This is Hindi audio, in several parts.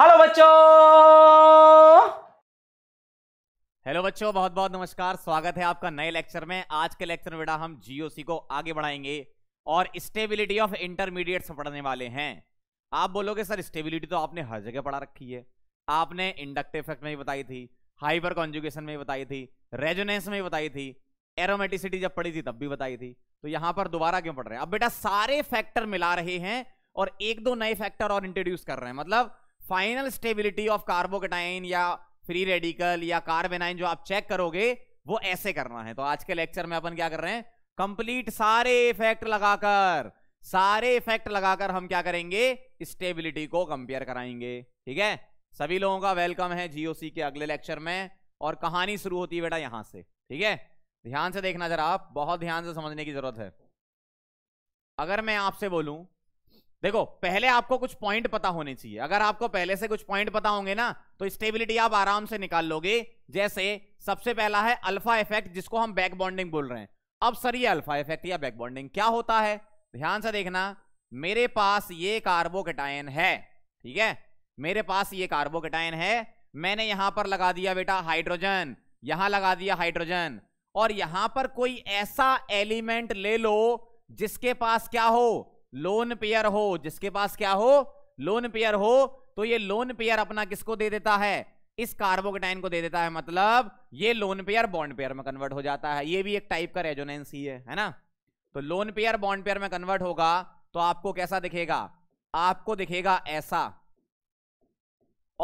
हेलो बच्चों हेलो बच्चों बहुत बहुत नमस्कार स्वागत है आपका नए लेक्चर में आज के लेक्चर में बेटा हम जीओसी को आगे बढ़ाएंगे और स्टेबिलिटी ऑफ इंटरमीडिएट पढ़ने वाले हैं आप बोलोगे सर स्टेबिलिटी तो आपने हर जगह पढ़ा रखी है आपने इंडक्टिव इफेक्ट में भी बताई थी हाइपर कॉन्जुगेशन में भी बताई थी रेजोनेंस में भी बताई थी एरोमेटिसिटी जब पढ़ी थी तब भी बताई थी तो यहां पर दोबारा क्यों पढ़ रहे हैं अब बेटा सारे फैक्टर मिला रहे हैं और एक दो नए फैक्टर और इंट्रोड्यूस कर रहे हैं मतलब फाइनल स्टेबिलिटी ऑफ कार्बोकेटाइन या फ्री रेडिकल या कार्बेनाइन जो आप चेक करोगे वो ऐसे करना है तो आज के लेक्चर में अपन क्या कर रहे हैं कंप्लीट सारे इफेक्ट लगाकर सारे इफेक्ट लगाकर हम क्या करेंगे स्टेबिलिटी को कंपेयर कराएंगे ठीक है सभी लोगों का वेलकम है जीओसी के अगले लेक्चर में और कहानी शुरू होती है बेटा यहां से ठीक है ध्यान से देखना जरा आप बहुत ध्यान से समझने की जरूरत है अगर मैं आपसे बोलूं देखो पहले आपको कुछ पॉइंट पता होने चाहिए अगर आपको पहले से कुछ पॉइंट पता होंगे ना तो स्टेबिलिटी आप आराम से निकाल लोगे जैसे सबसे पहला है अल्फा इफेक्ट जिसको हम बैक बॉन्डिंग बोल रहे हैं अब सर ये अल्फा इफेक्ट या बैक बॉन्डिंग क्या होता है ध्यान से देखना मेरे पास ये कार्बोकेटायन है ठीक है मेरे पास ये कार्बोकेटायन है मैंने यहां पर लगा दिया बेटा हाइड्रोजन यहां लगा दिया हाइड्रोजन और यहां पर कोई ऐसा एलिमेंट ले लो जिसके पास क्या हो लोन पेयर हो जिसके पास क्या हो लोन पेयर हो तो ये लोन पेयर अपना किसको दे देता है इस कार्बोकेटाइन को दे देता है मतलब ये लोन पेयर बॉन्ड पेयर में कन्वर्ट हो जाता है ये भी एक टाइप का रेजोनेंस ही है है ना तो लोन पेयर बॉन्ड पेयर में कन्वर्ट होगा तो आपको कैसा दिखेगा आपको दिखेगा ऐसा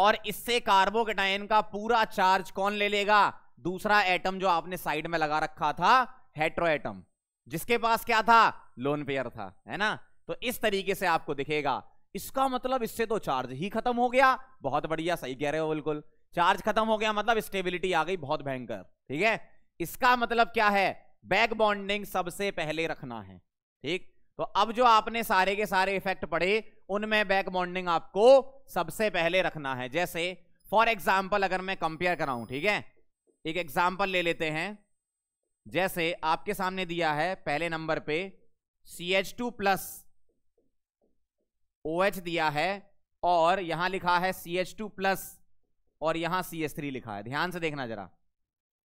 और इससे कार्बोकेटाइन का पूरा चार्ज कौन ले लेगा दूसरा एटम जो आपने साइड में लगा रखा था हेट्रो एटम जिसके पास क्या था लोन पेयर था है ना तो इस तरीके से आपको दिखेगा इसका मतलब इससे तो चार्ज ही खत्म हो गया बहुत बढ़िया सही कह रहे हो बिल्कुल चार्ज खत्म हो गया मतलब स्टेबिलिटी आ गई बहुत भयंकर ठीक है इसका मतलब क्या है बैक बॉन्डिंग सबसे पहले रखना है ठीक तो अब जो आपने सारे के सारे इफेक्ट पढ़े उनमें बैक बॉन्डिंग आपको सबसे पहले रखना है जैसे फॉर एग्जाम्पल अगर मैं कंपेयर कराऊं ठीक है एक एग्जाम्पल ले लेते हैं जैसे आपके सामने दिया है पहले नंबर पे C H two plus O OH दिया है और यहां लिखा है सी एच टू प्लस और यहां सी एच थ्री लिखा है ध्यान से देखना जरा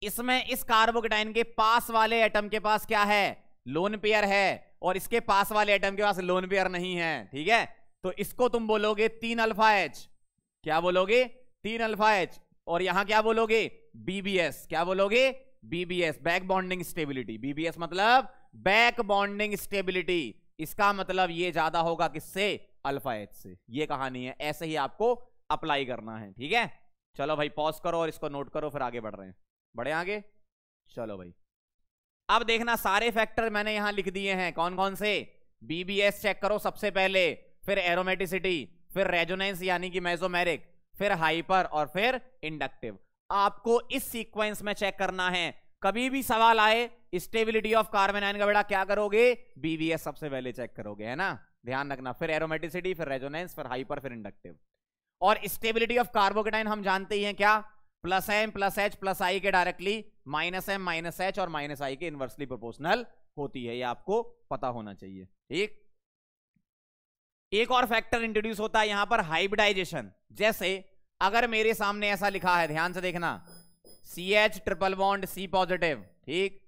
इसमें इस कार्बोकेटाइन के पास वाले एटम के पास क्या है लोन पेयर है और इसके पास वाले एटम के पास लोन पेयर नहीं है ठीक है तो इसको तुम बोलोगे तीन अल्फा एच क्या बोलोगे तीन अल्फा एच और यहां क्या बोलोगे बीबीएस क्या बोलोगे BBS back bonding stability BBS मतलब बैक बॉन्डिंग स्टेबिलिटी इसका मतलब ये ज्यादा होगा किससे अल्फा एच से ये कहानी है ऐसे ही आपको अप्लाई करना है ठीक है चलो भाई पॉज करो और इसको नोट करो फिर आगे बढ़ रहे हैं बढ़े आगे चलो भाई अब देखना सारे फैक्टर मैंने यहां लिख दिए हैं कौन कौन से बीबीएस चेक करो सबसे पहले फिर एरोमेटिसिटी फिर रेजोनेंस यानी कि मेजोमेरिक फिर हाइपर और फिर इंडक्टिव आपको इस सीक्वेंस में चेक करना है कभी भी सवाल आए स्टेबिलिटी ऑफ कार्बन आयन का बेटा क्या करोगे बीबीएस सबसे पहले चेक करोगे है ना ध्यान रखना फिर एरोमेटिसिटी फिर रेजोनेंस फिर हाइपर फिर इंडक्टिव और स्टेबिलिटी ऑफ कार्बोकेटाइन हम जानते ही हैं क्या plus M plus H plus I के directly minus M minus H और माइनस आई के इनवर्सली प्रोपोर्शनल होती है ये आपको पता होना चाहिए ठीक एक और फैक्टर इंट्रोड्यूस होता है यहां पर हाइब्रिडाइजेशन जैसे अगर मेरे सामने ऐसा लिखा है ध्यान से देखना C H triple bond C positive ठीक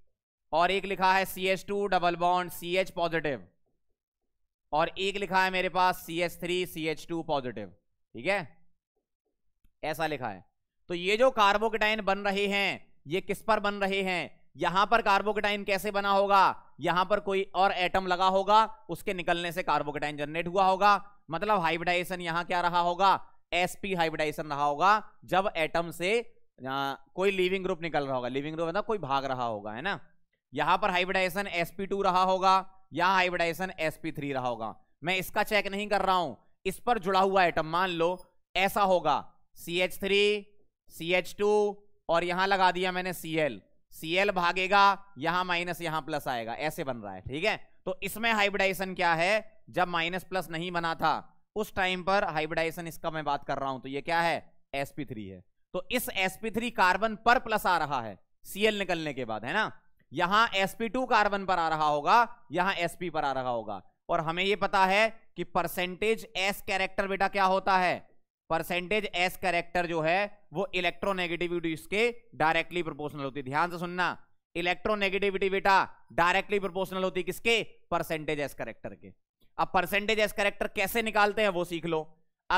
और एक लिखा है C H two double bond C H positive और एक लिखा है मेरे पास C H three C H two positive ठीक है ऐसा लिखा है तो ये जो कार्बोकेटाइन बन रहे हैं ये किस पर बन रहे हैं यहां पर कार्बोकेटाइन कैसे बना होगा यहां पर कोई और एटम लगा होगा उसके निकलने से कार्बोकेटाइन जनरेट हुआ होगा मतलब हाइब्रिडाइजेशन यहां क्या रहा होगा एसपी हाइब्रिडाइजेशन रहा होगा जब एटम से कोई लिविंग ग्रुप निकल रहा होगा लिविंग ग्रुप मतलब कोई भाग रहा होगा है ना यहां पर हाइब्रिडाइजेशन एसपी टू रहा होगा या हाइब्रिडाइजेशन sp3 रहा होगा मैं इसका चेक नहीं कर रहा हूं इस पर जुड़ा हुआ आइटम मान लो ऐसा होगा CH3 CH2 और यहां लगा दिया मैंने Cl Cl भागेगा यहां माइनस यहां प्लस आएगा ऐसे बन रहा है ठीक है तो इसमें हाइब्रिडाइजेशन क्या है जब माइनस प्लस नहीं बना था उस टाइम पर हाइब्रिडाइजेशन इसका मैं बात कर रहा हूं तो ये क्या है sp3 है तो इस sp3 कार्बन पर प्लस आ रहा है Cl निकलने के बाद है ना यहां sp2 कार्बन पर आ रहा होगा यहां sp पर आ रहा होगा और हमें यह पता है कि परसेंटेज एस कैरेक्टर बेटा क्या होता है परसेंटेज s कैरेक्टर जो है वो इलेक्ट्रोनेगेटिविटी के डायरेक्टली प्रोपोर्शनल होती है ध्यान से सुनना इलेक्ट्रोनेगेटिविटी बेटा डायरेक्टली प्रोपोर्शनल होती है किसके परसेंटेज एस करेक्टर के अब परसेंटेज एस करेक्टर कैसे निकालते हैं वो सीख लो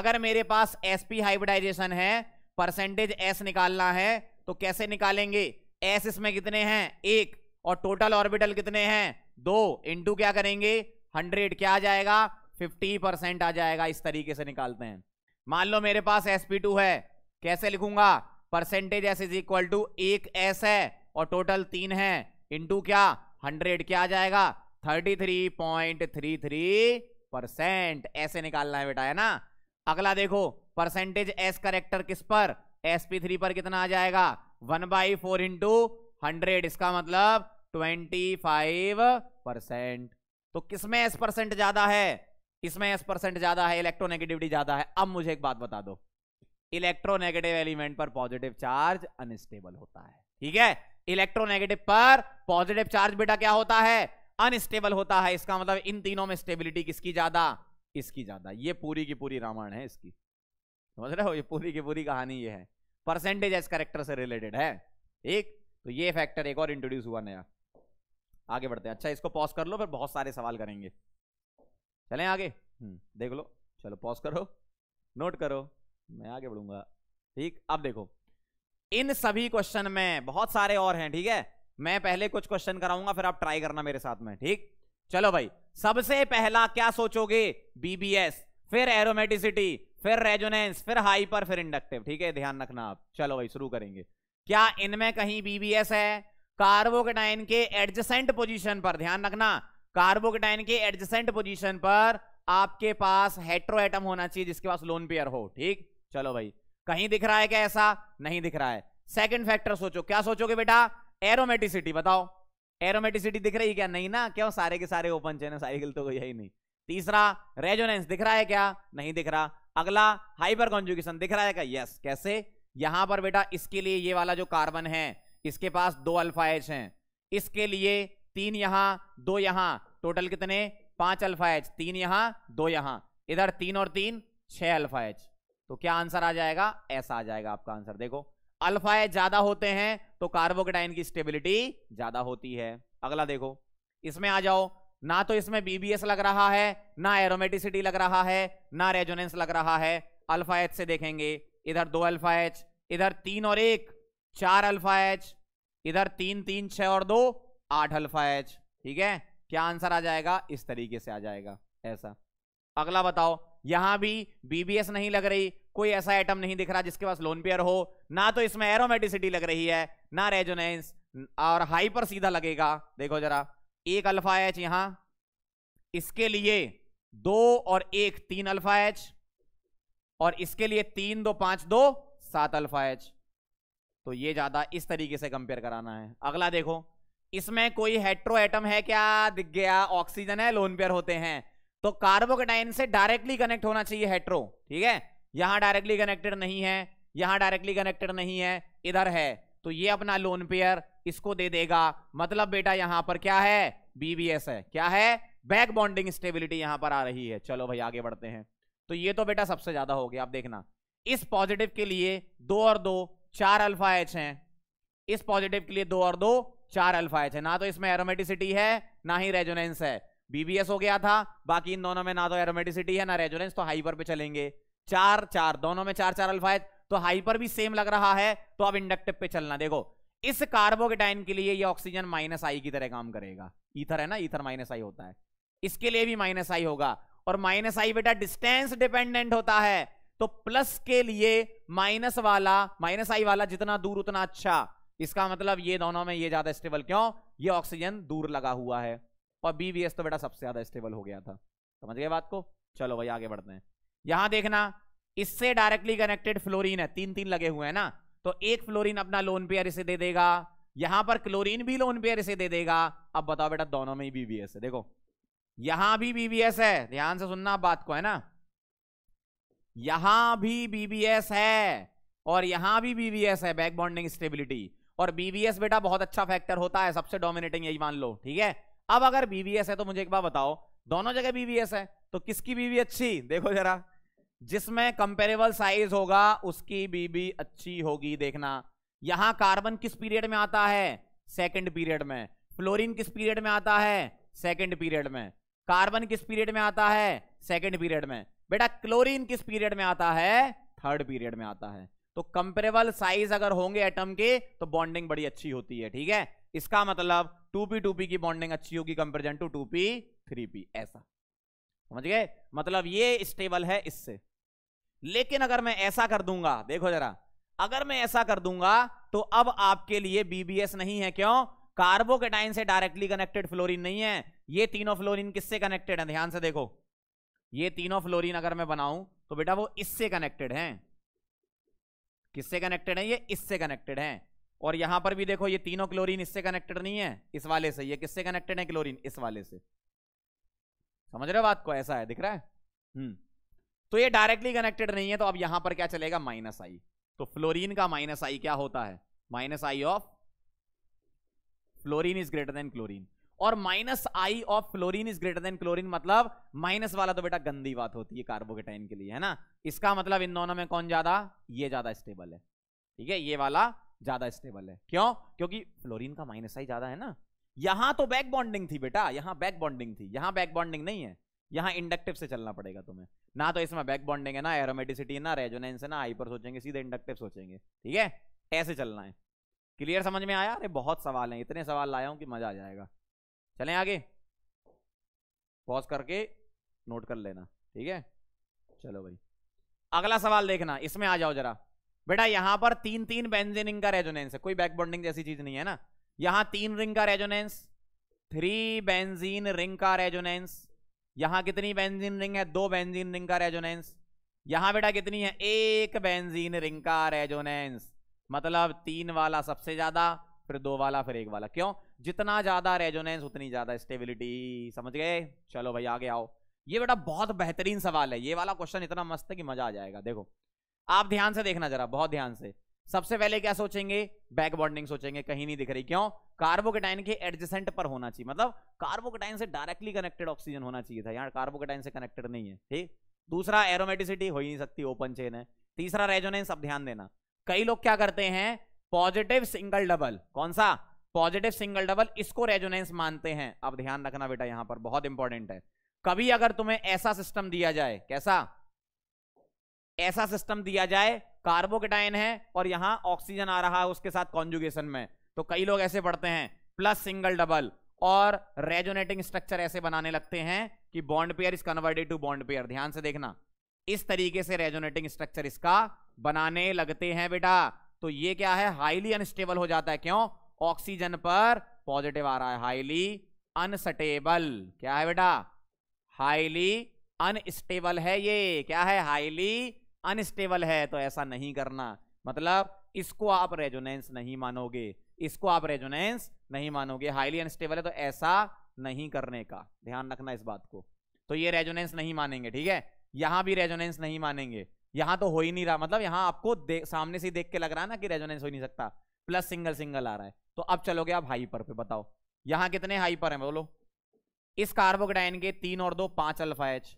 अगर मेरे पास एसपी हाइब्रिडाइजेशन है परसेंटेज एस निकालना है तो कैसे निकालेंगे एस इसमें कितने हैं एक और टोटल ऑर्बिटल कितने हैं दो इंटू क्या करेंगे हंड्रेड क्या आ जाएगा फिफ्टी परसेंट आ जाएगा इस तरीके से निकालते हैं मान लो मेरे पास एस पी टू है कैसे लिखूंगा percentage S is equal to एक एस है और टोटल तीन है इंटू क्या हंड्रेड क्या आ जाएगा thirty three point three three percent ऐसे निकालना है बेटा है ना अगला देखो परसेंटेज एस करेक्टर किस पर एस पी थ्री पर कितना आ जाएगा one by four into hundred इसका मतलब ट्वेंटी फाइव परसेंट तो किसमें एस परसेंट ज्यादा है इसमें एस परसेंट ज्यादा है इलेक्ट्रोनेगेटिविटी ज्यादा है अब मुझे एक बात बता दो इलेक्ट्रोनेगेटिव एलिमेंट पर पॉजिटिव चार्ज अनस्टेबल होता है ठीक है इलेक्ट्रोनेगेटिव पर पॉजिटिव चार्ज बेटा क्या होता है अनस्टेबल होता है इसका मतलब इन तीनों में स्टेबिलिटी किसकी ज्यादा इसकी ज्यादा ये पूरी की पूरी रामायण है इसकी समझ रहे हो ये पूरी की पूरी कहानी ये है परसेंटेज एज करेक्टर से रिलेटेड है एक तो ये फैक्टर एक और इंट्रोड्यूस हुआ नया आगे बढ़ते हैं अच्छा इसको पॉज कर लो फिर बहुत सारे सवाल करेंगे चले आगे हम्म, देख लो चलो पॉज करो नोट करो मैं आगे बढ़ूंगा ठीक अब देखो इन सभी क्वेश्चन में बहुत सारे और हैं ठीक है मैं पहले कुछ क्वेश्चन कराऊंगा फिर आप ट्राई करना मेरे साथ में ठीक चलो भाई सबसे पहला क्या सोचोगे बीबीएस फिर एरोमेटिसिटी फिर रेजोनेंस फिर हाइपर फिर इंडक्टिव ठीक है ध्यान रखना आप चलो भाई शुरू करेंगे क्या इनमें कहीं बीबीएस है कार्बोकेटाइन के एडजसेंट पोजीशन पर ध्यान रखना कार्बोकेटाइन के एडजसेंट पोजीशन पर आपके पास हेट्रो एटम होना चाहिए जिसके पास लोन पेयर हो ठीक चलो भाई कहीं दिख रहा है क्या ऐसा नहीं दिख रहा है सेकंड फैक्टर सोचो क्या सोचोगे बेटा एरोमेटिसिटी बताओ एरोमेटिसिटी दिख रही है क्या नहीं ना क्यों सारे के सारे ओपन चेन साइकिल तो यही नहीं तीसरा रेजोनेंस दिख रहा है क्या नहीं दिख रहा अगला हाइपर कॉन्जुकेशन दिख रहा है का यस कैसे यहां पर बेटा इसके लिए ये वाला जो कार्बन है इसके पास दो अल्फा एच हैं इसके लिए तीन यहां दो यहां टोटल कितने पांच अल्फा एच तीन यहां दो यहां इधर तीन और तीन छह अल्फा एच तो क्या आंसर आ जाएगा ऐसा आ जाएगा आपका आंसर देखो अल्फा एच ज्यादा होते हैं तो कार्बोकेटाइन की स्टेबिलिटी ज्यादा होती है अगला देखो इसमें आ जाओ ना तो इसमें बीबीएस लग रहा है ना एरोमेटिसिटी लग रहा है ना रेजोनेंस लग रहा है अल्फा एच से देखेंगे इधर दो अल्फा एच इधर तीन और एक चार अल्फा एच इधर तीन तीन छह और दो आठ अल्फा एच ठीक है क्या आंसर आ जाएगा इस तरीके से आ जाएगा ऐसा अगला बताओ यहां भी बीबीएस नहीं लग रही कोई ऐसा आइटम नहीं दिख रहा जिसके पास लोन पेयर हो ना तो इसमें एरोमेटिसिटी लग रही है ना रेजोनेंस और हाइपर सीधा लगेगा देखो जरा एक अल्फा एच यहां इसके लिए दो और एक तीन अल्फा एच और इसके लिए तीन दो पांच दो सात अल्फा एच तो ये ज्यादा इस तरीके से कंपेयर कराना है अगला देखो इसमें कोई हेट्रो एटम है क्या दिख गया ऑक्सीजन है लोन पेयर होते हैं तो कार्बोकेटाइन से डायरेक्टली कनेक्ट होना चाहिए हेट्रो ठीक है यहां डायरेक्टली कनेक्टेड नहीं है यहां डायरेक्टली कनेक्टेड नहीं है इधर है तो ये अपना लोन पेयर इसको दे देगा मतलब बेटा यहां पर क्या है बीबीएस है क्या है बैक बॉन्डिंग स्टेबिलिटी यहां पर आ रही है चलो भाई आगे बढ़ते हैं तो ये तो बेटा सबसे ज्यादा हो गया आप देखना इस पॉजिटिव के लिए दो और दो चार अल्फा एच हैं इस पॉजिटिव के लिए दो और दो चार अल्फा एच है ना तो इसमें एरोमेटिसिटी है ना ही रेजोनेंस है बीबीएस हो गया था बाकी इन दोनों में ना तो एरोमेटिसिटी है ना रेजोनेंस तो हाइपर पे चलेंगे चार चार दोनों में चार चार अल्फा एच तो हाइपर भी सेम लग रहा है तो अब इंडक्टिव पे चलना देखो इस कार्बोकेटाइन के लिए ये ऑक्सीजन माइनस आई की तरह काम करेगा ईथर है ना ईथर माइनस आई होता है इसके लिए भी माइनस आई होगा और माइनस आई बेटा डिस्टेंस डिपेंडेंट होता है तो प्लस के लिए माइनस वाला माइनस आई वाला जितना दूर उतना अच्छा इसका मतलब ये दोनों में ये ज्यादा स्टेबल क्यों ये ऑक्सीजन दूर लगा हुआ है और बीवीएस तो बेटा सबसे ज्यादा स्टेबल हो गया था समझ गए बात को चलो भाई आगे बढ़ते हैं यहां देखना इससे डायरेक्टली कनेक्टेड फ्लोरीन है तीन तीन लगे हुए हैं ना तो एक फ्लोरीन अपना लोन पेयर इसे दे देगा यहां पर क्लोरीन भी लोन पेयर इसे दे देगा अब बताओ बेटा दोनों में ही बीबीएस है देखो यहां भी बीबीएस है ध्यान से सुनना बात को है ना यहां भी बीबीएस है और यहां भी बीबीएस है बैक बॉन्डिंग स्टेबिलिटी और बीबीएस बेटा बहुत अच्छा फैक्टर होता है सबसे डोमिनेटिंग यही मान लो ठीक है अब अगर बीबीएस है तो मुझे एक बार बताओ दोनों जगह बीबीएस है तो किसकी बीबी अच्छी देखो जरा जिसमें कंपेरेबल साइज होगा उसकी बीबी अच्छी होगी देखना यहां कार्बन किस पीरियड में आता है सेकंड पीरियड में फ्लोरीन किस पीरियड में आता है सेकंड पीरियड में कार्बन किस पीरियड में आता है सेकंड पीरियड में बेटा क्लोरीन किस पीरियड में आता है थर्ड पीरियड में आता है तो कंपेरेबल साइज अगर होंगे एटम के तो बॉन्डिंग बड़ी अच्छी होती है ठीक है इसका मतलब टू पी टू पी की बॉन्डिंग अच्छी होगी comparison to two P three P ऐसा समझ गए मतलब ये स्टेबल है इससे लेकिन अगर मैं ऐसा कर दूंगा देखो जरा अगर मैं ऐसा कर दूंगा तो अब आपके लिए बीबीएस नहीं है क्यों कार्बोकेटाइन से डायरेक्टली कनेक्टेड फ्लोरीन नहीं है ये तीनों फ्लोरीन किससे कनेक्टेड है ध्यान से देखो ये तीनों फ्लोरीन अगर मैं बनाऊं तो बेटा वो इससे कनेक्टेड हैं किससे कनेक्टेड है ये इससे कनेक्टेड हैं और यहां पर भी देखो ये तीनों क्लोरीन इससे कनेक्टेड नहीं है इस वाले से ये किससे कनेक्टेड है क्लोरीन इस वाले से समझ रहे हो बात को ऐसा है दिख रहा है हम्म तो ये डायरेक्टली कनेक्टेड नहीं है तो अब यहां पर क्या चलेगा माइनस आई तो फ्लोरीन का माइनस आई क्या होता है minus I of fluorine is greater than chlorine और minus I of fluorine is greater than chlorine मतलब माइनस वाला तो बेटा गंदी बात होती है कार्बोकेटाइन के लिए है ना इसका मतलब इन दोनों में कौन ज्यादा ये ज्यादा स्टेबल है ठीक है ये वाला ज्यादा स्टेबल है क्यों क्योंकि फ्लोरीन का माइनस आई ज्यादा है ना यहां तो बैक बॉन्डिंग थी बेटा यहां बैक बॉन्डिंग थी यहां बैक बॉन्डिंग नहीं है यहाँ इंडक्टिव से चलना पड़ेगा तुम्हें ना तो इसमें बैक बॉन्डिंग है ना एरोमेटिसिटी है ना रेजोनेंस है ना हाइपर सोचेंगे सीधे इंडक्टिव सोचेंगे ठीक है ऐसे चलना है क्लियर समझ में आया अरे बहुत सवाल हैं इतने सवाल लाया हूँ कि मजा आ जाएगा चलें आगे पॉज करके नोट कर लेना ठीक है चलो भाई अगला सवाल देखना इसमें आ जाओ जरा बेटा यहां पर तीन तीन बेंजीन रिंग का रेजोनेंस है कोई बैक बॉन्डिंग जैसी चीज नहीं है ना यहां तीन रिंग का रेजोनेंस थ्री बेंजीन रिंग का रेजोनेंस यहां कितनी बेंजीन रिंग है दो बेंजीन रिंग का रेजोनेंस यहां बेटा कितनी है एक बेंजीन रिंग का रेजोनेंस मतलब तीन वाला सबसे ज्यादा फिर दो वाला फिर एक वाला क्यों जितना ज्यादा रेजोनेंस उतनी ज्यादा स्टेबिलिटी समझ गए चलो भाई आगे आओ ये बेटा बहुत बेहतरीन सवाल है ये वाला क्वेश्चन इतना मस्त है कि मजा आ जाएगा देखो आप ध्यान से देखना जरा बहुत ध्यान से सबसे पहले क्या सोचेंगे बैक बॉन्डिंग सोचेंगे कहीं नहीं दिख रही क्यों कार्बोकेटाइन के एडजेसेंट पर होना चाहिए मतलब कार्बोकेटाइन से डायरेक्टली कनेक्टेड ऑक्सीजन होना चाहिए था यहाँ कार्बोकेटाइन से कनेक्टेड नहीं है ठीक दूसरा एरोमेटिसिटी हो ही नहीं सकती ओपन चेन है तीसरा रेजोनेंस अब ध्यान देना कई लोग क्या करते हैं पॉजिटिव सिंगल डबल कौन सा पॉजिटिव सिंगल डबल इसको रेजोनेंस मानते हैं अब ध्यान रखना बेटा यहां पर बहुत इंपॉर्टेंट है कभी अगर तुम्हें ऐसा सिस्टम दिया जाए कैसा ऐसा सिस्टम दिया जाए कार्बोकेटाइन है और यहां ऑक्सीजन आ रहा है उसके साथ कॉन्जुगेशन में तो कई लोग ऐसे पढ़ते हैं प्लस सिंगल डबल और रेजोनेटिंग स्ट्रक्चर ऐसे बनाने लगते हैं कि bond pair is converted to bond pair ध्यान से देखना इस तरीके से रेजोनेटिंग स्ट्रक्चर इसका बनाने लगते हैं बेटा तो ये क्या है हाईली अनस्टेबल हो जाता है क्यों ऑक्सीजन पर पॉजिटिव आ रहा है हाईली अनस्टेबल क्या है बेटा हाईली अनस्टेबल है ये क्या है हाईली अनस्टेबल है तो ऐसा नहीं करना मतलब इसको आप रेजोनेंस नहीं मानोगे इसको आप रेजोनेंस नहीं मानोगे हाईली अनस्टेबल है तो ऐसा नहीं करने का ध्यान रखना इस बात को तो ये रेजोनेंस नहीं मानेंगे ठीक है यहां भी रेजोनेंस नहीं मानेंगे यहां तो हो ही नहीं रहा मतलब यहां आपको सामने से देख के लग रहा है ना कि रेजोनेंस हो नहीं सकता प्लस सिंगल सिंगल आ रहा है तो अब चलोगे आप हाइपर पे बताओ यहां कितने हाइपर हैं बोलो इस कार्बोकडाइन के तीन और दो पांच अल्फा एच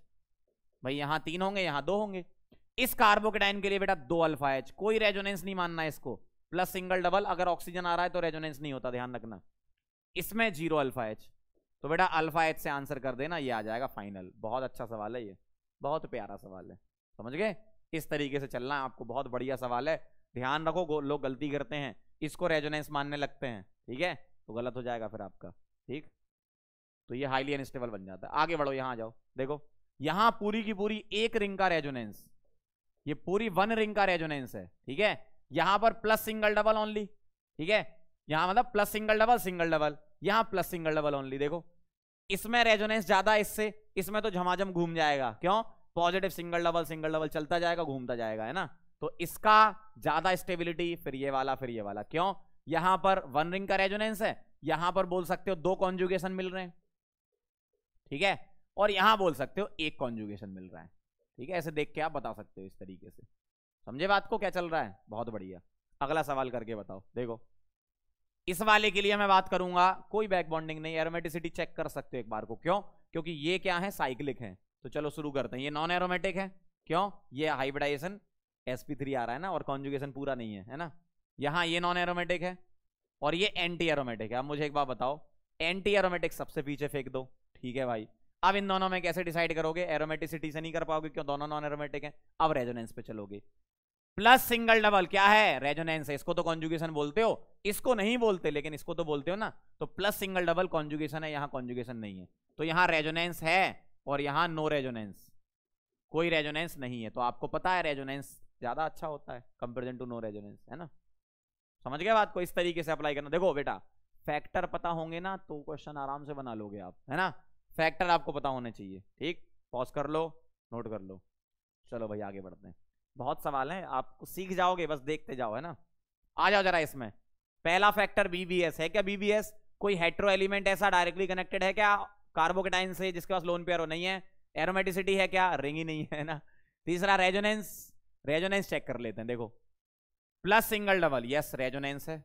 भाई यहां तीन होंगे यहां दो होंगे इस कार्बोकेटाइन के लिए बेटा दो अल्फा एच कोई रेजोनेंस नहीं मानना इसको प्लस सिंगल डबल अगर ऑक्सीजन आ रहा है तो रेजोनेंस नहीं होता ध्यान रखना इसमें जीरो अल्फा एच तो बेटा अल्फा एच से आंसर कर देना ये आ जाएगा फाइनल बहुत अच्छा सवाल है ये बहुत प्यारा सवाल है समझ गए इस तरीके से चलना है आपको बहुत बढ़िया सवाल है ध्यान रखो लोग गलती करते हैं इसको रेजोनेंस मानने लगते हैं ठीक है तो गलत हो जाएगा फिर आपका ठीक तो ये हाईली अनस्टेबल बन जाता है आगे बढ़ो यहाँ जाओ देखो यहाँ पूरी की पूरी एक रिंग का रेजोनेंस ये पूरी वन रिंग का रेजोनेंस है ठीक है यहां पर प्लस सिंगल डबल ओनली ठीक है यहां मतलब plus single double single double यहां प्लस सिंगल डबल ओनली देखो इसमें रेजोनेंस ज्यादा इससे इसमें तो झमाझम घूम जाएगा क्यों positive single double single double चलता जाएगा घूमता जाएगा है ना तो इसका ज्यादा स्टेबिलिटी फिर ये वाला फिर ये वाला क्यों यहां पर वन रिंग का रेजोनेंस है यहां पर बोल सकते हो दो कॉन्जुगेशन मिल रहे हैं ठीक है और यहां बोल सकते हो एक कॉन्जुगेशन मिल रहा है ठीक है ऐसे देख के आप बता सकते हो इस तरीके से समझे बात को क्या चल रहा है बहुत बढ़िया अगला सवाल करके बताओ देखो इस वाले के लिए मैं बात करूंगा कोई बैक बॉन्डिंग नहीं एरोमेटिसिटी चेक कर सकते हो एक बार को क्यों क्योंकि ये क्या है साइक्लिक है तो चलो शुरू करते हैं ये नॉन एरोमेटिक है क्यों ये हाइब्रिडाइजेशन sp3 आ रहा है ना और कॉन्जुगेशन पूरा नहीं है है ना यहाँ ये नॉन एरोमेटिक है और ये एंटी एरोमेटिक है अब मुझे एक बार बताओ एंटी एरोमेटिक सबसे पीछे फेंक दो ठीक है भाई अब इन दोनों में कैसे डिसाइड करोगे एरोमेटिसिटी से नहीं कर पाओगे क्यों दोनों नॉन एरोमेटिक हैं अब रेजोनेंस पे चलोगे प्लस सिंगल डबल क्या है रेजोनेंस है इसको तो कॉन्जुगेशन बोलते हो इसको नहीं बोलते लेकिन इसको तो बोलते हो ना तो प्लस सिंगल डबल कॉन्जुगेशन है यहाँ कॉन्जुगेशन नहीं है तो यहाँ रेजोनेंस है और यहाँ नो रेजोनेंस कोई रेजोनेंस नहीं है तो आपको पता है रेजोनेंस ज्यादा अच्छा होता है कंपेरिजन टू नो रेजोनेंस है ना समझ गया बात को इस तरीके से अप्लाई करना देखो बेटा फैक्टर पता होंगे ना तो क्वेश्चन आराम से बना लोगे आप है ना फैक्टर आपको पता होने चाहिए ठीक पॉज कर लो नोट कर लो चलो भाई आगे बढ़ते हैं बहुत सवाल हैं आप सीख जाओगे बस देखते जाओ है ना आ जाओ जरा इसमें पहला फैक्टर बीबीएस है क्या बीबीएस कोई हेट्रो एलिमेंट ऐसा डायरेक्टली कनेक्टेड है क्या कार्बोकेटाइन से जिसके पास लोन पेयर हो नहीं है एरोमेटिसिटी है क्या रिंग ही नहीं है ना तीसरा रेजोनेंस रेजोनेंस चेक कर लेते हैं देखो plus single double yes resonance है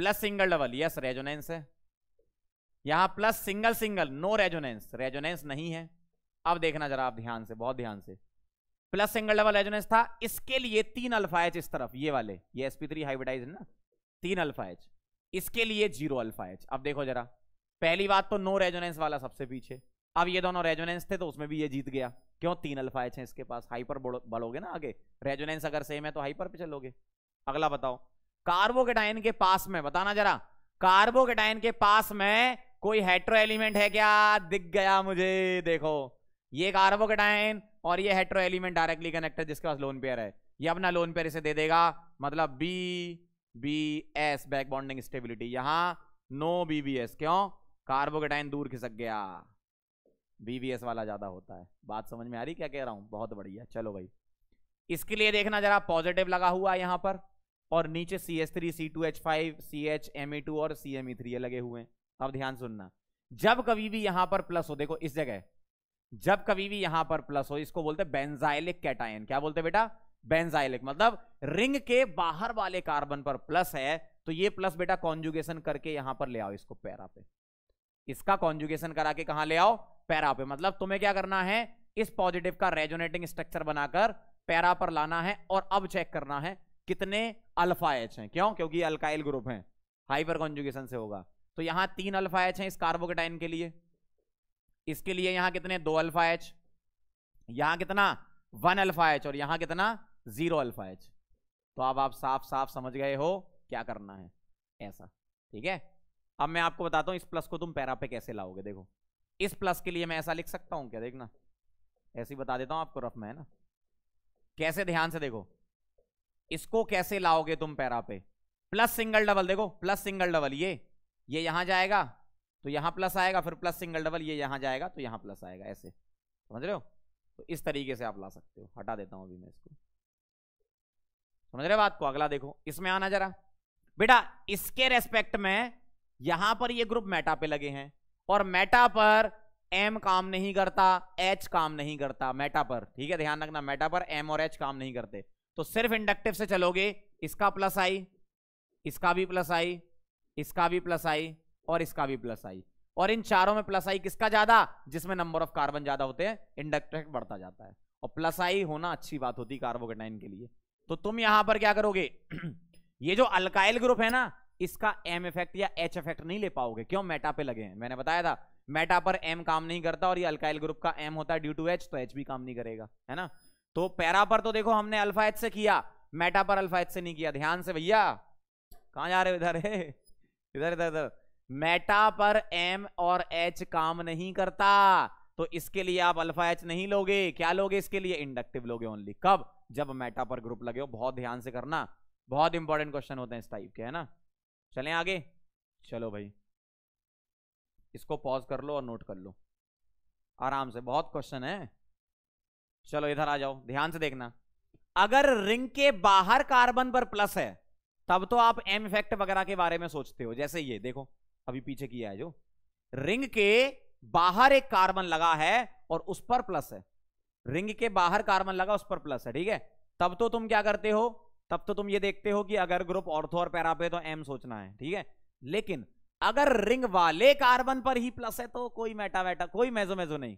plus single double yes resonance है यहां plus single single no resonance resonance नहीं है अब देखना जरा आप ध्यान से बहुत ध्यान से प्लस सिंगल डबल रेजोनेंस था इसके लिए तीन अल्फाइज इस तरफ ये वाले ये एसपी थ्री हाइब्रिडाइज है ना तीन अल्फाइज इसके लिए जीरो अल्फाइज अब देखो जरा पहली बात तो नो रेजोनेंस वाला सबसे पीछे अब ये दोनों रेजोनेंस थे तो उसमें भी ये जीत गया क्यों तीन अल्फाइज हैं इसके पास हाइपर बढ़ोगे ना आगे रेजोनेंस अगर सेम है तो हाइपर पे चलोगे अगला बताओ कार्बोकेटाइन के पास में बताना जरा कार्बोकेटाइन के पास में कोई हेट्रो एलिमेंट है क्या दिख गया मुझे देखो ये कार्बोकेटाइन और ये हेट्रो एलिमेंट डायरेक्टली कनेक्ट है जिसके पास लोन पेयर है ये अपना लोन पेयर इसे दे देगा मतलब B B S back bonding stability यहां नो बीबीएस क्यों कार्बोकेटाइन दूर खिसक गया बीबीएस वाला ज्यादा होता है बात समझ में आ रही क्या कह रहा हूं बहुत बढ़िया चलो भाई इसके लिए देखना जरा पॉजिटिव लगा हुआ है यहां पर और नीचे C S three C two H five C H M A two और सी एम ई थ्री लगे हुए हैं अब ध्यान सुनना जब कभी भी यहां पर प्लस हो देखो इस जगह जब कभी भी यहां पर प्लस हो इसको बोलते हैं बेंजाइलिक कैटायन क्या बोलते बेटा बेंजाइलिक मतलब रिंग के बाहर वाले कार्बन पर प्लस है तो ये प्लस बेटा कॉन्जुगेशन करके यहां पर ले आओ इसको पैरा पे इसका कॉन्जुगेशन करा के कहा ले आओ पैरा पे मतलब तुम्हें क्या करना है इस पॉजिटिव का रेजोनेटिंग स्ट्रक्चर बनाकर पैरा पर लाना है और अब चेक करना है कितने अल्फा एच हैं क्यों क्योंकि अल्काइल ग्रुप हैं हाइपर कॉन्जुगेशन से होगा तो यहां तीन अल्फा एच हैं इस कार्बोकेटाइन के लिए इसके लिए यहां कितने दो अल्फा एच यहां कितना वन अल्फा एच और यहां कितना जीरो अल्फा एच तो अब आप साफ साफ समझ गए हो क्या करना है ऐसा ठीक है अब मैं आपको बताता हूं इस प्लस को तुम पैरा पे कैसे लाओगे देखो इस प्लस के लिए मैं ऐसा लिख सकता हूं क्या देखना ऐसे ही बता देता हूं आपको रफ में है ना कैसे ध्यान से देखो इसको कैसे लाओगे तुम पैरा पे प्लस सिंगल डबल देखो प्लस सिंगल डबल ये ये यहां जाएगा तो यहां प्लस आएगा फिर प्लस सिंगल डबल ये यहां जाएगा तो यहां प्लस आएगा ऐसे समझ रहे हो तो इस तरीके से आप ला सकते हो हटा देता हूं अभी मैं इसको समझ रहे हो बात को अगला देखो इसमें आना जरा बेटा इसके रेस्पेक्ट में यहां पर ये ग्रुप मेटा पे लगे हैं और मेटा पर एम काम नहीं करता एच काम नहीं करता मेटा पर ठीक है ध्यान रखना मेटा पर एम और एच काम नहीं करते तो सिर्फ इंडक्टिव से चलोगे इसका प्लस आई इसका भी प्लस आई इसका भी प्लस आई और इसका भी प्लस आई और इन चारों में प्लस आई किसका ज्यादा जिसमें नंबर ऑफ कार्बन ज्यादा होते हैं इंडक्टेंट बढ़ता जाता है और प्लस आई होना अच्छी बात होती कार्बोकेटाइन के लिए तो तुम यहां पर क्या करोगे ये जो अल्काइल ग्रुप है ना इसका एम इफेक्ट या एच इफेक्ट नहीं ले पाओगे क्यों मेटा पे लगे हैं मैंने बताया था मेटा पर एम काम नहीं करता और ये अल्काइल ग्रुप का एम होता है ड्यू टू एच तो एच भी काम नहीं करेगा है ना तो पैरा पर तो देखो हमने अल्फा एच से किया मेटा पर अल्फा एच से नहीं किया ध्यान से भैया कहाँ जा रहे हो इधर है इधर इधर इधर मेटा पर एम और एच काम नहीं करता तो इसके लिए आप अल्फा एच नहीं लोगे क्या लोगे इसके लिए इंडक्टिव लोगे ओनली कब जब मेटा पर ग्रुप लगे हो बहुत ध्यान से करना बहुत इंपॉर्टेंट क्वेश्चन होते हैं इस टाइप के है ना चलें आगे चलो भाई इसको पॉज कर लो और नोट कर लो आराम से बहुत क्वेश्चन है चलो इधर आ जाओ ध्यान से देखना अगर रिंग के बाहर कार्बन पर प्लस है तब तो आप एम इफेक्ट वगैरह के बारे में सोचते हो जैसे ये देखो अभी पीछे किया है जो रिंग के बाहर एक कार्बन लगा है और उस पर प्लस है रिंग के बाहर कार्बन लगा उस पर प्लस है ठीक है तब तो तुम क्या करते हो तब तो तुम ये देखते हो कि अगर ग्रुप ऑर्थो और पैरा पे तो एम सोचना है ठीक है लेकिन अगर रिंग वाले कार्बन पर ही प्लस है तो कोई मेटा वेटा कोई मेजो मेजो नहीं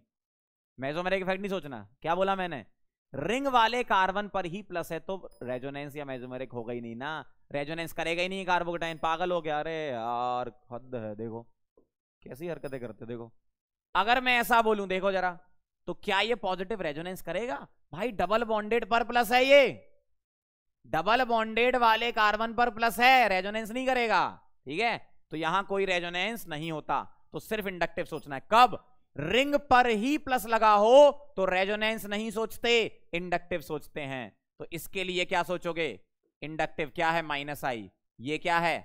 मेजो मेरे इफेक्ट नहीं सोचना क्या बोला मैंने रिंग वाले कार्बन पर ही प्लस है तो रेजोनेंस या मेजोमेरिक होगा ही नहीं ना रेजोनेंस करेगा ही नहीं कार्बोकेटाइन पागल हो गया अरे यार हद है देखो कैसी हरकतें करते देखो अगर मैं ऐसा बोलू देखो जरा तो क्या ये पॉजिटिव रेजोनेंस करेगा भाई डबल बॉन्डेड पर प्लस है ये डबल बॉन्डेड वाले कार्बन पर प्लस है रेजोनेंस नहीं करेगा ठीक है तो यहां कोई रेजोनेंस नहीं होता तो सिर्फ इंडक्टिव सोचना है कब रिंग पर ही प्लस लगा हो तो रेजोनेंस नहीं सोचते इंडक्टिव सोचते हैं तो इसके लिए क्या सोचोगे इंडक्टिव क्या है माइनस आई ये क्या है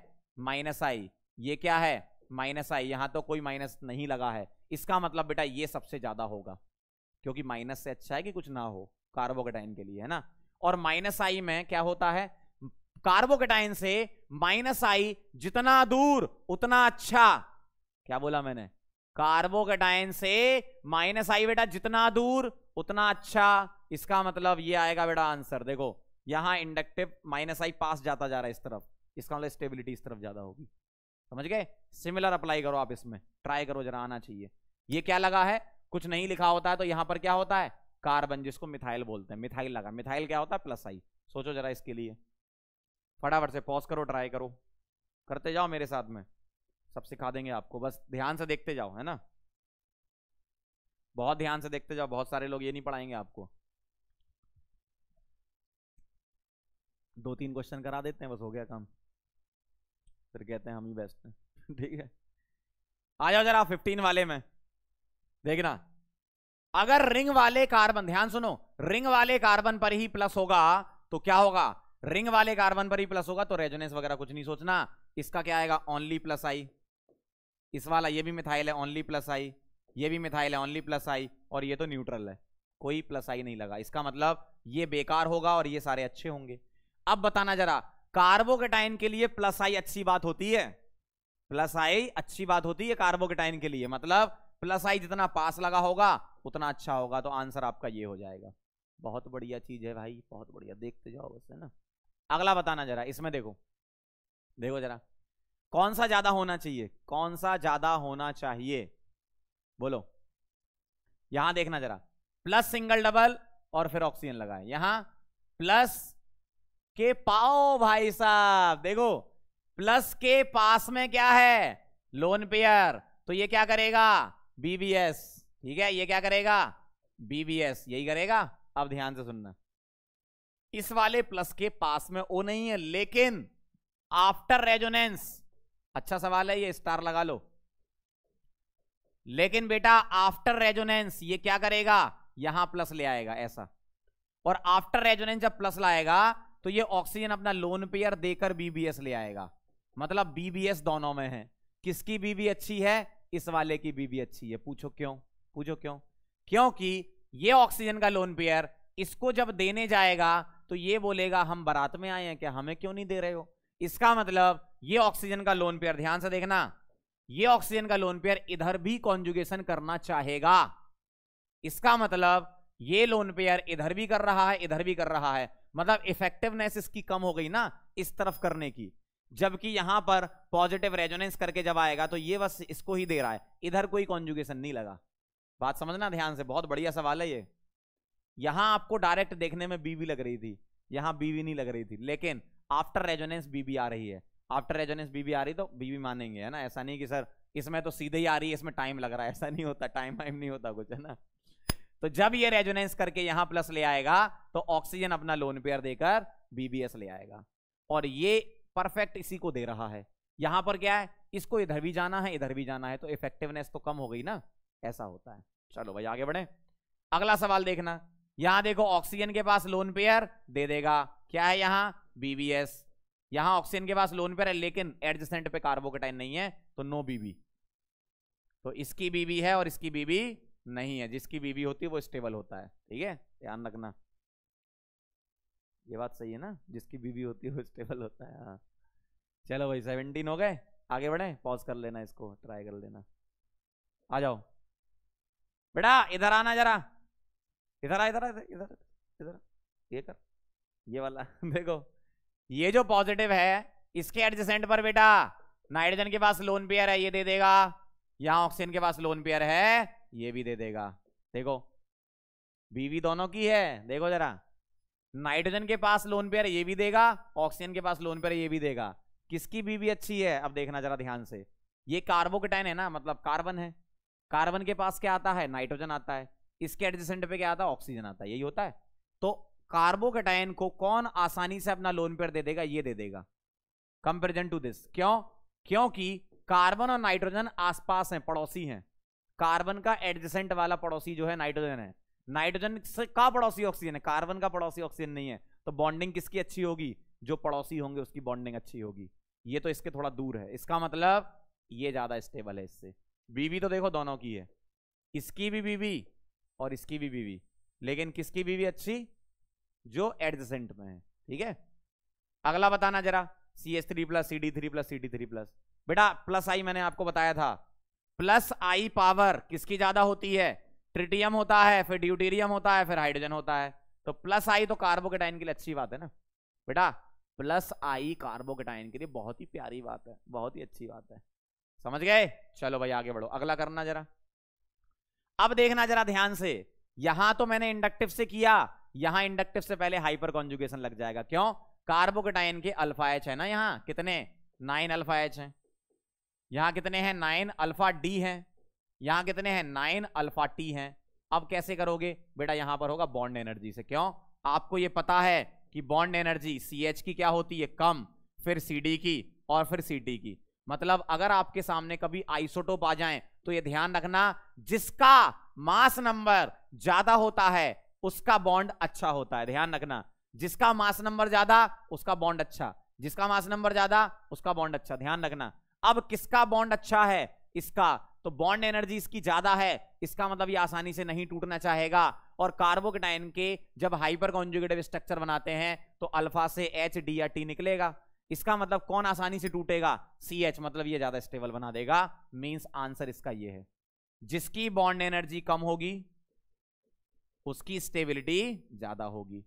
माइनस आई ये क्या है माइनस आई यहां तो कोई माइनस नहीं लगा है इसका मतलब बेटा ये सबसे ज्यादा होगा क्योंकि माइनस से अच्छा है कि कुछ ना हो कार्बोकेटाइन के लिए है ना और माइनस आई में क्या होता है कार्बोकेटाइन से माइनस आई जितना दूर उतना अच्छा क्या बोला मैंने कार्बोकेटाइन से माइनस आई बेटा जितना दूर उतना अच्छा इसका मतलब ये आएगा बेटा आंसर देखो यहां इंडक्टिव माइनस आई पास जाता जा रहा है इस तरफ इसका मतलब स्टेबिलिटी इस तरफ ज्यादा होगी समझ गए सिमिलर अप्लाई करो आप इसमें ट्राई करो जरा आना चाहिए ये क्या लगा है कुछ नहीं लिखा होता है तो यहां पर क्या होता है कार्बन जिसको मिथाइल बोलते हैं मिथाइल लगा मिथाइल क्या होता है प्लस आई सोचो जरा इसके लिए फटाफट से पॉज करो ट्राई करो करते जाओ मेरे साथ में सब सिखा देंगे आपको बस ध्यान से देखते जाओ है ना बहुत ध्यान से देखते जाओ बहुत सारे लोग ये नहीं पढ़ाएंगे आपको दो तीन क्वेश्चन करा देते हैं बस हो गया काम फिर कहते हैं हम ही बेस्ट हैं ठीक है आ जाओ जरा फिफ्टीन वाले में देखना अगर रिंग वाले कार्बन ध्यान सुनो रिंग वाले कार्बन पर ही प्लस होगा तो क्या होगा रिंग वाले कार्बन पर ही प्लस होगा तो रेजोनेंस वगैरह कुछ नहीं सोचना इसका क्या आएगा ओनली प्लस आई इस वाला ये भी मिथाइल है ओनली प्लस आई ये भी मिथाइल है ओनली प्लस आई और ये तो न्यूट्रल है कोई प्लस आई नहीं लगा इसका मतलब ये बेकार होगा और ये सारे अच्छे होंगे अब बताना जरा कार्बोकेटाइन के लिए प्लस आई अच्छी बात होती है प्लस आई अच्छी बात होती है कार्बोकेटाइन के लिए मतलब प्लस आई जितना पास लगा होगा उतना अच्छा होगा तो आंसर आपका ये हो जाएगा बहुत बढ़िया चीज है भाई बहुत बढ़िया देखते जाओ बस है ना अगला बताना जरा इसमें देखो देखो जरा कौन सा ज्यादा होना चाहिए कौन सा ज्यादा होना चाहिए बोलो यहां देखना जरा प्लस सिंगल डबल और फिर ऑक्सीजन लगाए यहां प्लस के पाओ भाई साहब देखो प्लस के पास में क्या है लोन पेयर तो ये क्या करेगा बीबीएस ठीक है ये क्या करेगा बीबीएस यही करेगा अब ध्यान से सुनना इस वाले प्लस के पास में ओ नहीं है लेकिन आफ्टर रेजोनेंस अच्छा सवाल है ये स्टार लगा लो लेकिन बेटा आफ्टर रेजोनेंस ये क्या करेगा यहां प्लस ले आएगा ऐसा और आफ्टर रेजोनेंस जब प्लस लाएगा तो ये ऑक्सीजन अपना लोन पेयर देकर बीबीएस ले आएगा मतलब बीबीएस दोनों में है किसकी बीबी अच्छी है इस वाले की बीबी अच्छी है पूछो क्यों पूछो क्यों क्योंकि ये ऑक्सीजन का लोन पेयर इसको जब देने जाएगा तो ये बोलेगा हम बारात में आए हैं क्या हमें क्यों नहीं दे रहे हो इसका मतलब ये ऑक्सीजन का लोन पेयर ध्यान से देखना ये ऑक्सीजन का लोन पेयर इधर भी कॉन्जुगेशन करना चाहेगा इसका मतलब ये लोन पेयर इधर भी कर रहा है इधर भी कर रहा है मतलब इफेक्टिवनेस इसकी कम हो गई ना इस तरफ करने की जबकि यहां पर पॉजिटिव रेजोनेंस करके जब आएगा तो ये बस इसको ही दे रहा है इधर कोई कॉन्जुगेशन नहीं लगा बात समझना ध्यान से बहुत बढ़िया सवाल है ये यहां आपको डायरेक्ट देखने में बीवी लग रही थी यहां बीवी नहीं लग रही थी लेकिन आफ्टर रेजोनेंस बीबी आ रही है आफ्टर रेजोनेंस बीबी आ रही तो बीबी मानेंगे है ना ऐसा नहीं कि सर इसमें तो सीधे ही आ रही है इसमें टाइम लग रहा है ऐसा नहीं होता टाइम वाइम नहीं होता कुछ है ना तो जब ये रेजोनेंस करके यहां प्लस ले आएगा तो ऑक्सीजन अपना लोन पेयर देकर बीबीएस ले आएगा और ये परफेक्ट इसी को दे रहा है यहां पर क्या है इसको इधर भी जाना है इधर भी जाना है तो इफेक्टिवनेस तो कम हो गई ना ऐसा होता है चलो भाई आगे बढ़े अगला सवाल देखना यहां देखो ऑक्सीजन के पास लोन पेयर दे देगा क्या है यहां बीबीएस यहां ऑक्सीजन के पास लोन पेयर है लेकिन एडजसेंट पे कार्बोकेटाइन नहीं है तो नो बीबी तो इसकी बीबी है और इसकी बीबी नहीं है जिसकी बीबी होती है वो स्टेबल होता है ठीक है ध्यान रखना ये बात सही है ना जिसकी बीबी होती है वो स्टेबल होता है हाँ। चलो भाई सेवनटीन हो गए आगे बढ़े पॉज कर लेना इसको ट्राई कर लेना आ जाओ बेटा इधर आना जरा इधर आ इधर आ इधर इधर ये कर ये वाला देखो ये जो पॉजिटिव है इसके एडजेसेंट पर बेटा नाइट्रोजन के पास लोन पेयर है ये दे देगा यहाँ ऑक्सीजन के पास लोन पेयर है ये भी दे देगा देखो बीवी दोनों की है देखो जरा नाइट्रोजन के पास लोन पेयर ये भी देगा ऑक्सीजन के पास लोन पेयर ये भी देगा किसकी बीवी अच्छी है अब देखना जरा ध्यान से ये कार्बोकेटाइन है ना मतलब कार्बन है कार्बन के पास क्या आता है नाइट्रोजन आता है इसके एडजेसेंट पे क्या आता है ऑक्सीजन आता है यही होता है तो कार्बोकेटाइन को कौन आसानी से अपना लोन पेयर दे देगा ये दे देगा कंपेरिजन टू दिस क्यों क्योंकि कार्बन और नाइट्रोजन आसपास हैं पड़ोसी हैं कार्बन का एडजेसेंट वाला पड़ोसी जो है नाइट्रोजन है नाइट्रोजन से का पड़ोसी ऑक्सीजन है कार्बन का पड़ोसी ऑक्सीजन नहीं है तो बॉन्डिंग किसकी अच्छी होगी जो पड़ोसी होंगे उसकी बॉन्डिंग अच्छी होगी ये तो इसके थोड़ा दूर है इसका मतलब ये ज्यादा स्टेबल है इससे बीवी तो देखो दोनों की है इसकी भी बीवी और इसकी भी बीवी लेकिन किसकी बीवी अच्छी जो एडजेंट में है ठीक है अगला बताना जरा C S three plus C D three plus C D three plus बेटा प्लस आई मैंने आपको बताया था प्लस आई पावर किसकी ज्यादा होती है ट्रिटियम होता है फिर ड्यूटीरियम होता है फिर हाइड्रोजन होता है तो प्लस आई तो कार्बोकेटाइन के लिए अच्छी बात है ना बेटा प्लस आई कार्बोकेटाइन के लिए बहुत ही प्यारी बात है बहुत ही अच्छी बात है समझ गए चलो भाई आगे बढ़ो अगला करना जरा अब देखना जरा ध्यान से यहां तो मैंने इंडक्टिव से किया यहां इंडक्टिव से पहले हाइपर कॉन्जुगेशन लग जाएगा क्यों कार्बोकेटाइन के अल्फा एच है ना यहां कितने नाइन अल्फा एच है यहां कितने हैं नाइन अल्फा डी है यहां कितने हैं नाइन अल्फा टी है अब कैसे करोगे बेटा यहां पर होगा बॉन्ड एनर्जी से क्यों आपको यह पता है कि बॉन्ड एनर्जी सी एच की क्या होती है कम फिर सी डी की और फिर सी टी की मतलब अगर आपके सामने कभी आइसोटोप आ जाए तो ये ध्यान रखना जिसका मास नंबर ज्यादा होता है उसका बॉन्ड अच्छा होता है ध्यान रखना जिसका मास नंबर ज्यादा उसका बॉन्ड अच्छा जिसका मास नंबर ज्यादा उसका बॉन्ड अच्छा ध्यान रखना अब किसका बॉन्ड अच्छा है इसका तो बॉन्ड एनर्जी इसकी ज्यादा है इसका मतलब ये आसानी से नहीं टूटना चाहेगा और कार्बोकटाइन के जब हाइपर कॉन्जुगेटिव स्ट्रक्चर बनाते हैं तो अल्फा से एच डी या टी निकलेगा इसका मतलब कौन आसानी से टूटेगा सी एच मतलब ये ज्यादा स्टेबल बना देगा मीन्स आंसर इसका ये है जिसकी बॉन्ड एनर्जी कम होगी उसकी स्टेबिलिटी ज्यादा होगी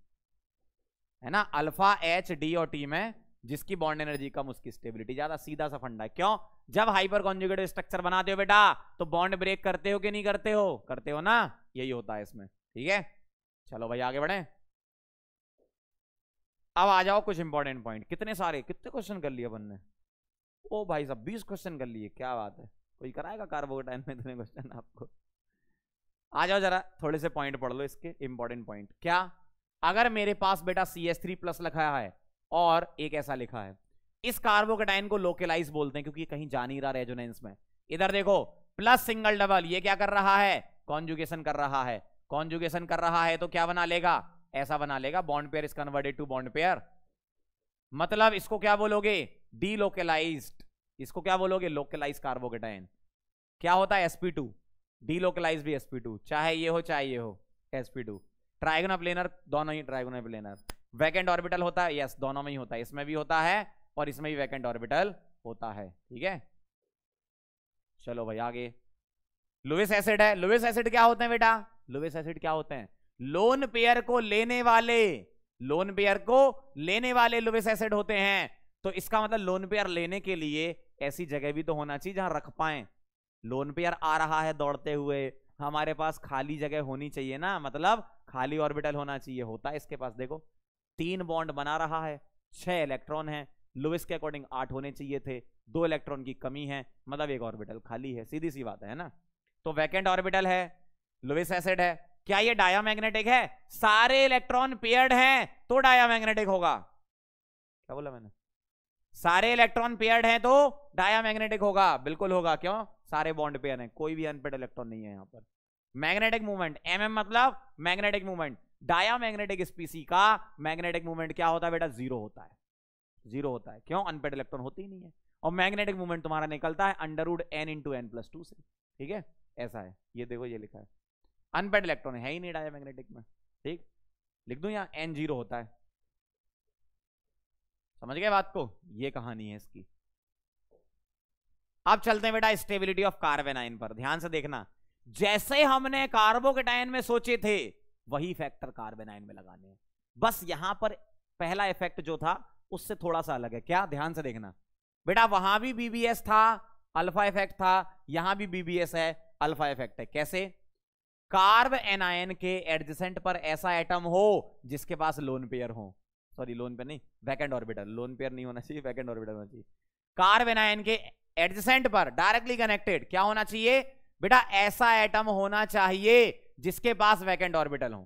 है ना अल्फा एच डी और टी में जिसकी बॉन्ड एनर्जी कम उसकी स्टेबिलिटी ज्यादा सीधा सा फंडा है क्यों जब हाइपर कॉन्जुगेटिव स्ट्रक्चर बनाते हो बेटा तो बॉन्ड ब्रेक करते हो कि नहीं करते हो करते हो ना यही होता है इसमें ठीक है चलो भाई आगे बढ़े अब आ जाओ कुछ इंपॉर्टेंट पॉइंट कितने सारे कितने क्वेश्चन कर लिए अपन ने ओ भाई साहब बीस क्वेश्चन कर लिए क्या बात है कोई कराएगा कार्बो के टाइम में इतने क्वेश्चन आपको आ जाओ जरा थोड़े से पॉइंट पढ़ लो इसके इंपॉर्टेंट पॉइंट क्या अगर मेरे पास बेटा सी एस थ्री प्लस लिखा है और एक ऐसा लिखा है इस कार्बोकेटाइन को लोकेलाइज बोलते हैं क्योंकि कहीं जा नहीं रहा रेजोनेंस में इधर देखो प्लस सिंगल डबल ये क्या कर रहा है कॉन्जुगेशन कर रहा है कॉन्जुगेशन कर रहा है तो क्या बना लेगा ऐसा बना लेगा bond pair is converted to bond pair मतलब इसको क्या बोलोगे डीलोकेलाइज इसको क्या बोलोगे लोकलाइज कार्बोकेटाइन क्या होता है एसपी टू डी भी एसपी टू चाहे ये हो चाहे ये हो एसपी टू ट्राइगोना प्लेनर दोनों ही ट्राइगोना प्लेनर वैकेंट ऑर्बिटल होता है यस दोनों में ही होता है इसमें भी होता है और इसमें भी वैकेंट ऑर्बिटल होता है ठीक है चलो भाई आगे लुइस एसिड है लुइस एसिड क्या होते हैं बेटा लुइस एसिड क्या होते हैं लोन पेयर को लेने वाले लोन पेयर को लेने वाले लुविस एसिड होते हैं तो इसका मतलब लोन पेयर लेने के लिए ऐसी जगह भी तो होना चाहिए जहां रख पाए लोन पेयर आ रहा है दौड़ते हुए हमारे पास खाली जगह होनी चाहिए ना मतलब खाली ऑर्बिटल होना चाहिए होता है इसके पास देखो तीन बॉन्ड बना रहा है छह इलेक्ट्रॉन है लुविस के अकॉर्डिंग आठ होने चाहिए थे दो इलेक्ट्रॉन की कमी है मतलब एक ऑर्बिटल खाली है सीधी सी बात है ना तो वैकेंट ऑर्बिटल है लुविस एसिड है क्या ये मैग्नेटिक है सारे इलेक्ट्रॉन पेयर्ड हैं तो मैग्नेटिक होगा क्या बोला मैंने सारे इलेक्ट्रॉन पेयर्ड हैं तो मैग्नेटिक होगा बिल्कुल होगा क्यों सारे बॉन्ड पेयर हैं कोई भी अनपेड इलेक्ट्रॉन नहीं है यहाँ पर मैग्नेटिक मूवमेंट एम एम मतलब मैग्नेटिक मूवमेंट मैग्नेटिक स्पीसी का मैग्नेटिक मूवमेंट क्या होता है बेटा जीरो होता है जीरो होता है क्यों अनपेड इलेक्ट्रॉन होती ही नहीं है और मैग्नेटिक मूवमेंट तुम्हारा निकलता है under root n into n plus two से ठीक है ऐसा है ये देखो ये लिखा है अनपेड इलेक्ट्रॉन है ही नहीं डायमैग्नेटिक में ठीक लिख दू यहाँ एन जीरो होता है समझ गए बात को ये कहानी है इसकी अब चलते हैं बेटा स्टेबिलिटी ऑफ कार्बेनाइन पर ध्यान से देखना जैसे हमने कार्बोकेटाइन में सोचे थे वही फैक्टर कार्बेनाइन में लगाने हैं बस यहां पर पहला इफेक्ट जो था उससे थोड़ा सा अलग है क्या ध्यान से देखना बेटा वहां भी बीबीएस था अल्फा इफेक्ट था यहां भी बीबीएस है अल्फा इफेक्ट है कैसे कार्ब एनायन के एडजेसेंट पर ऐसा एटम हो जिसके पास लोन पेयर हो सॉरी लोन पेयर नहीं वैकेंड ऑर्बिटल लोन पेयर नहीं होना चाहिए वैकेंड ऑर्बिटल होना चाहिए कार्ब एनायन के एडजेसेंट पर डायरेक्टली कनेक्टेड क्या होना चाहिए बेटा ऐसा एटम होना चाहिए जिसके पास वैकेंड ऑर्बिटल हो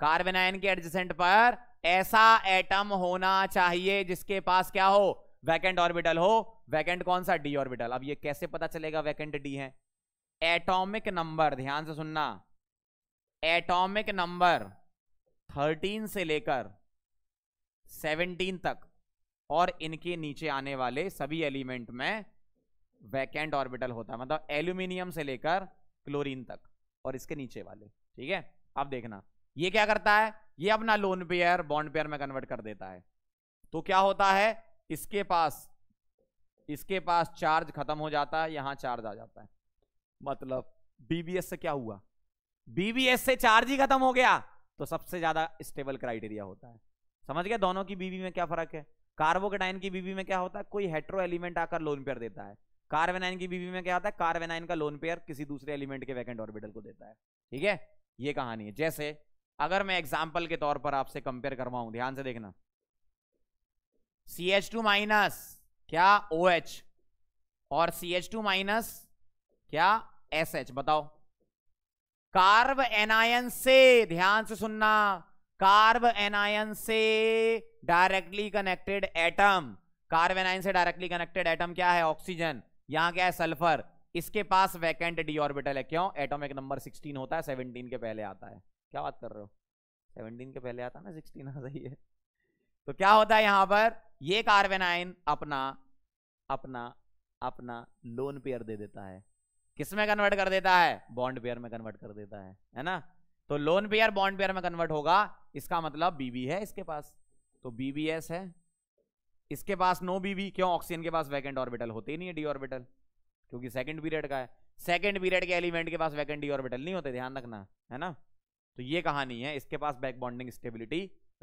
कार्ब आयन के एडजेसेंट पर ऐसा एटम होना चाहिए जिसके पास क्या हो वैकेंट ऑर्बिटल हो वैकेंट कौन सा डी ऑर्बिटल अब ये कैसे पता चलेगा वैकेंट डी है एटॉमिक नंबर ध्यान से सुनना एटॉमिक नंबर थर्टीन से लेकर सेवनटीन तक और इनके नीचे आने वाले सभी एलिमेंट में वैकेंट ऑर्बिटल होता है मतलब एल्यूमिनियम से लेकर क्लोरीन तक और इसके नीचे वाले ठीक है अब देखना ये क्या करता है ये अपना लोन पेयर बॉन्ड पेयर में कन्वर्ट कर देता है तो क्या होता है इसके पास इसके पास चार्ज खत्म हो जाता है यहां चार्ज आ जाता है मतलब बीबीएस से क्या हुआ बीबीएस से चार्ज ही खत्म हो गया तो सबसे ज्यादा स्टेबल क्राइटेरिया होता है समझ गया दोनों की बीबी में क्या फर्क है कार्बोकेटाइन की बीबी में क्या होता है कोई हेट्रो एलिमेंट आकर लोन पेयर देता है कार्बेनाइन की बीबी में क्या होता है कार्बेनाइन का लोन पेयर किसी दूसरे एलिमेंट के वैकेंट ऑर्बिटल को देता है ठीक है ये कहानी है जैसे अगर मैं एग्जाम्पल के तौर पर आपसे कंपेयर करवाऊं ध्यान से देखना सी एच टू माइनस क्या ओ OH, एच और सी एच टू माइनस क्या एस एच बताओ कार्ब एनायन से ध्यान से सुनना कार्ब एनायन से directly connected atom carbanion से डायरेक्टली कनेक्टेड एटम क्या है ऑक्सीजन यहां क्या है सल्फर इसके पास वैकेंट डी ऑर्बिटल है क्यों एटॉमिक नंबर 16 होता है 17 के पहले आता है क्या बात कर रहे हो 17 के पहले आता है ना 16 आ सही है तो क्या होता है यहां पर ये कार्बेनाइन अपना अपना अपना लोन पेयर दे देता है किस में कन्वर्ट कर देता है बॉन्ड पेयर में कन्वर्ट कर देता है है ना तो लोन पेयर बॉन्ड पेयर में कन्वर्ट होगा इसका मतलब बीबी है इसके पास तो बीबीएस है इसके पास नो बीबी क्यों ऑक्सीजन के पास वैकेंट ऑर्बिटल होते ही नहीं है डी ऑर्बिटल क्योंकि सेकंड पीरियड का है सेकंड पीरियड के एलिमेंट के पास वैकेंट डी ऑर्बिटल नहीं होते ध्यान रखना है ना तो ये कहानी है इसके पास बैक बॉन्डिंग स्टेबिलिटी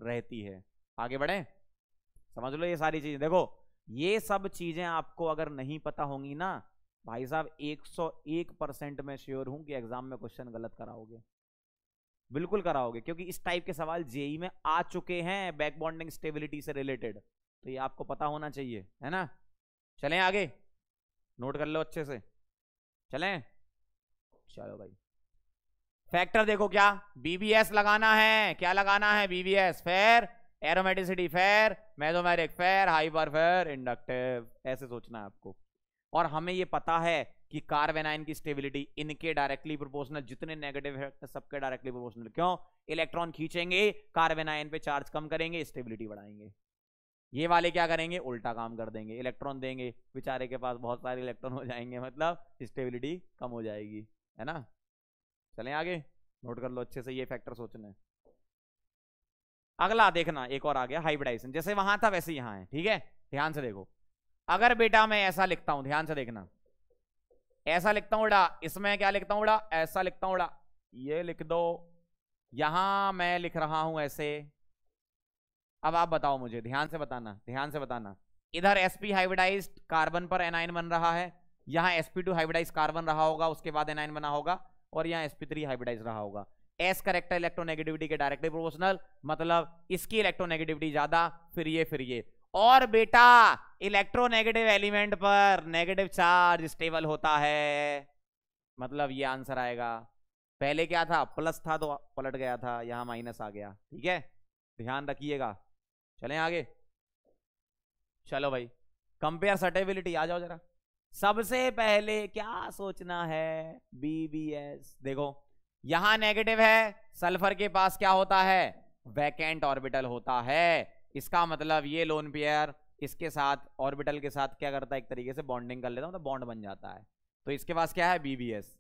रहती है आगे बढ़े समझ लो ये सारी चीजें देखो ये सब चीजें आपको अगर नहीं पता होंगी ना भाई साहब 101 परसेंट मैं श्योर हूं कि एग्जाम में क्वेश्चन गलत कराओगे बिल्कुल कराओगे क्योंकि इस टाइप के सवाल जेई में आ चुके हैं बैकबॉन्डिंग स्टेबिलिटी से रिलेटेड तो ये आपको पता होना चाहिए है ना चलें आगे नोट कर लो अच्छे से चलें चलो भाई फैक्टर देखो क्या बीबीएस लगाना है क्या लगाना है बीबीएस फेयर एरोमेटिसिटी फेयर मेजोमेरिक फेयर हाइपर फेयर इंडक्टिव ऐसे सोचना है आपको और हमें ये पता है कि कार्बेनाइन की स्टेबिलिटी इनके डायरेक्टली प्रोपोर्शनल जितने नेगेटिव है सबके डायरेक्टली प्रोपोर्शनल क्यों इलेक्ट्रॉन खींचेंगे कार्बेनाइन पे चार्ज कम करेंगे स्टेबिलिटी बढ़ाएंगे ये वाले क्या करेंगे उल्टा काम कर देंगे इलेक्ट्रॉन देंगे बेचारे के पास बहुत सारे इलेक्ट्रॉन हो जाएंगे मतलब स्टेबिलिटी कम हो जाएगी है ना चले आगे नोट कर लो अच्छे से ये फैक्टर सोचना है अगला देखना एक और आ गया हाइब्रिडाइजेशन जैसे वहां था वैसे यहाँ है ठीक है ध्यान से देखो अगर बेटा मैं ऐसा लिखता हूं ध्यान से देखना ऐसा लिखता हूं उड़ा इसमें क्या लिखता हूं उड़ा ऐसा लिखता हूं उड़ा ये लिख दो यहां मैं लिख रहा हूं ऐसे अब आप बताओ मुझे ध्यान से बताना ध्यान से बताना इधर sp हाइब्रिडाइज कार्बन पर एनाइन बन रहा है यहां sp2 हाइब्रिडाइज कार्बन रहा होगा उसके बाद एनाइन बना होगा और यहां sp3 हाइब्रिडाइज रहा होगा एस करेक्टर इलेक्ट्रोनेगेटिविटी के डायरेक्टली प्रोपोर्शनल मतलब इसकी इलेक्ट्रोनेगेटिविटी ज्यादा फिर ये फिर ये और बेटा इलेक्ट्रोनेगेटिव एलिमेंट पर नेगेटिव चार्ज स्टेबल होता है मतलब ये आंसर आएगा पहले क्या था प्लस था तो पलट गया था यहां माइनस आ गया ठीक है ध्यान रखिएगा चलें आगे चलो भाई कंपेयर सटेबिलिटी आ जाओ जरा सबसे पहले क्या सोचना है बीबीएस देखो यहां नेगेटिव है सल्फर के पास क्या होता है वैकेंट ऑर्बिटल होता है इसका मतलब ये लोन पेयर इसके साथ ऑर्बिटल के साथ क्या करता है एक तरीके से बॉन्डिंग कर लेता मतलब बॉन्ड बन जाता है तो इसके पास क्या है बीबीएस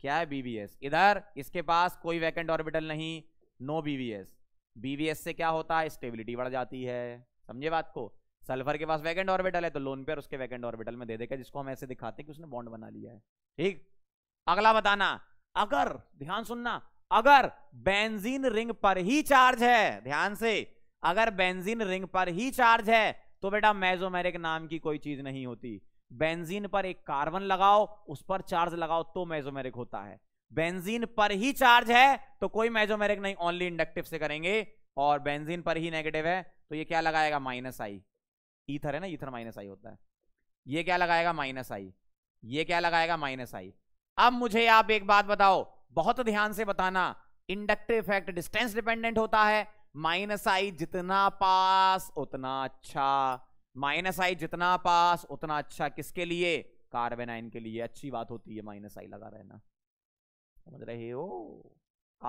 क्या है बीबीएस इधर इसके पास कोई वैकेंट ऑर्बिटल नहीं नो बीबीएस बीबीएस से क्या होता है स्टेबिलिटी बढ़ जाती है समझे बात को सल्फर के पास वैकेंट ऑर्बिटल है तो लोन पेयर उसके वैकेंट ऑर्बिटल में दे देगा जिसको हम ऐसे दिखाते हैं कि उसने बॉन्ड बना लिया है ठीक अगला बताना अगर ध्यान सुनना अगर बेंजीन रिंग पर ही चार्ज है ध्यान से अगर बेंजीन रिंग पर ही चार्ज है तो बेटा मेजोमेरिक नाम की कोई चीज नहीं होती बेंजीन पर एक कार्बन लगाओ उस पर चार्ज लगाओ तो मेजोमेरिक होता है बेंजीन पर ही चार्ज है तो कोई मेजोमेरिक नहीं ओनली इंडक्टिव से करेंगे और बेंजीन पर ही नेगेटिव है तो ये क्या लगाएगा माइनस आई ईथर है ना ईथर माइनस आई होता है ये क्या लगाएगा माइनस आई ये क्या लगाएगा माइनस आई अब मुझे आप एक बात बताओ बहुत ध्यान से बताना इंडक्टिव इफेक्ट डिस्टेंस डिपेंडेंट होता है माइनस आई जितना पास उतना अच्छा माइनस आई जितना पास उतना अच्छा किसके लिए कार्बन आयन के लिए अच्छी बात होती है माइनस आई लगा रहना समझ रहे हो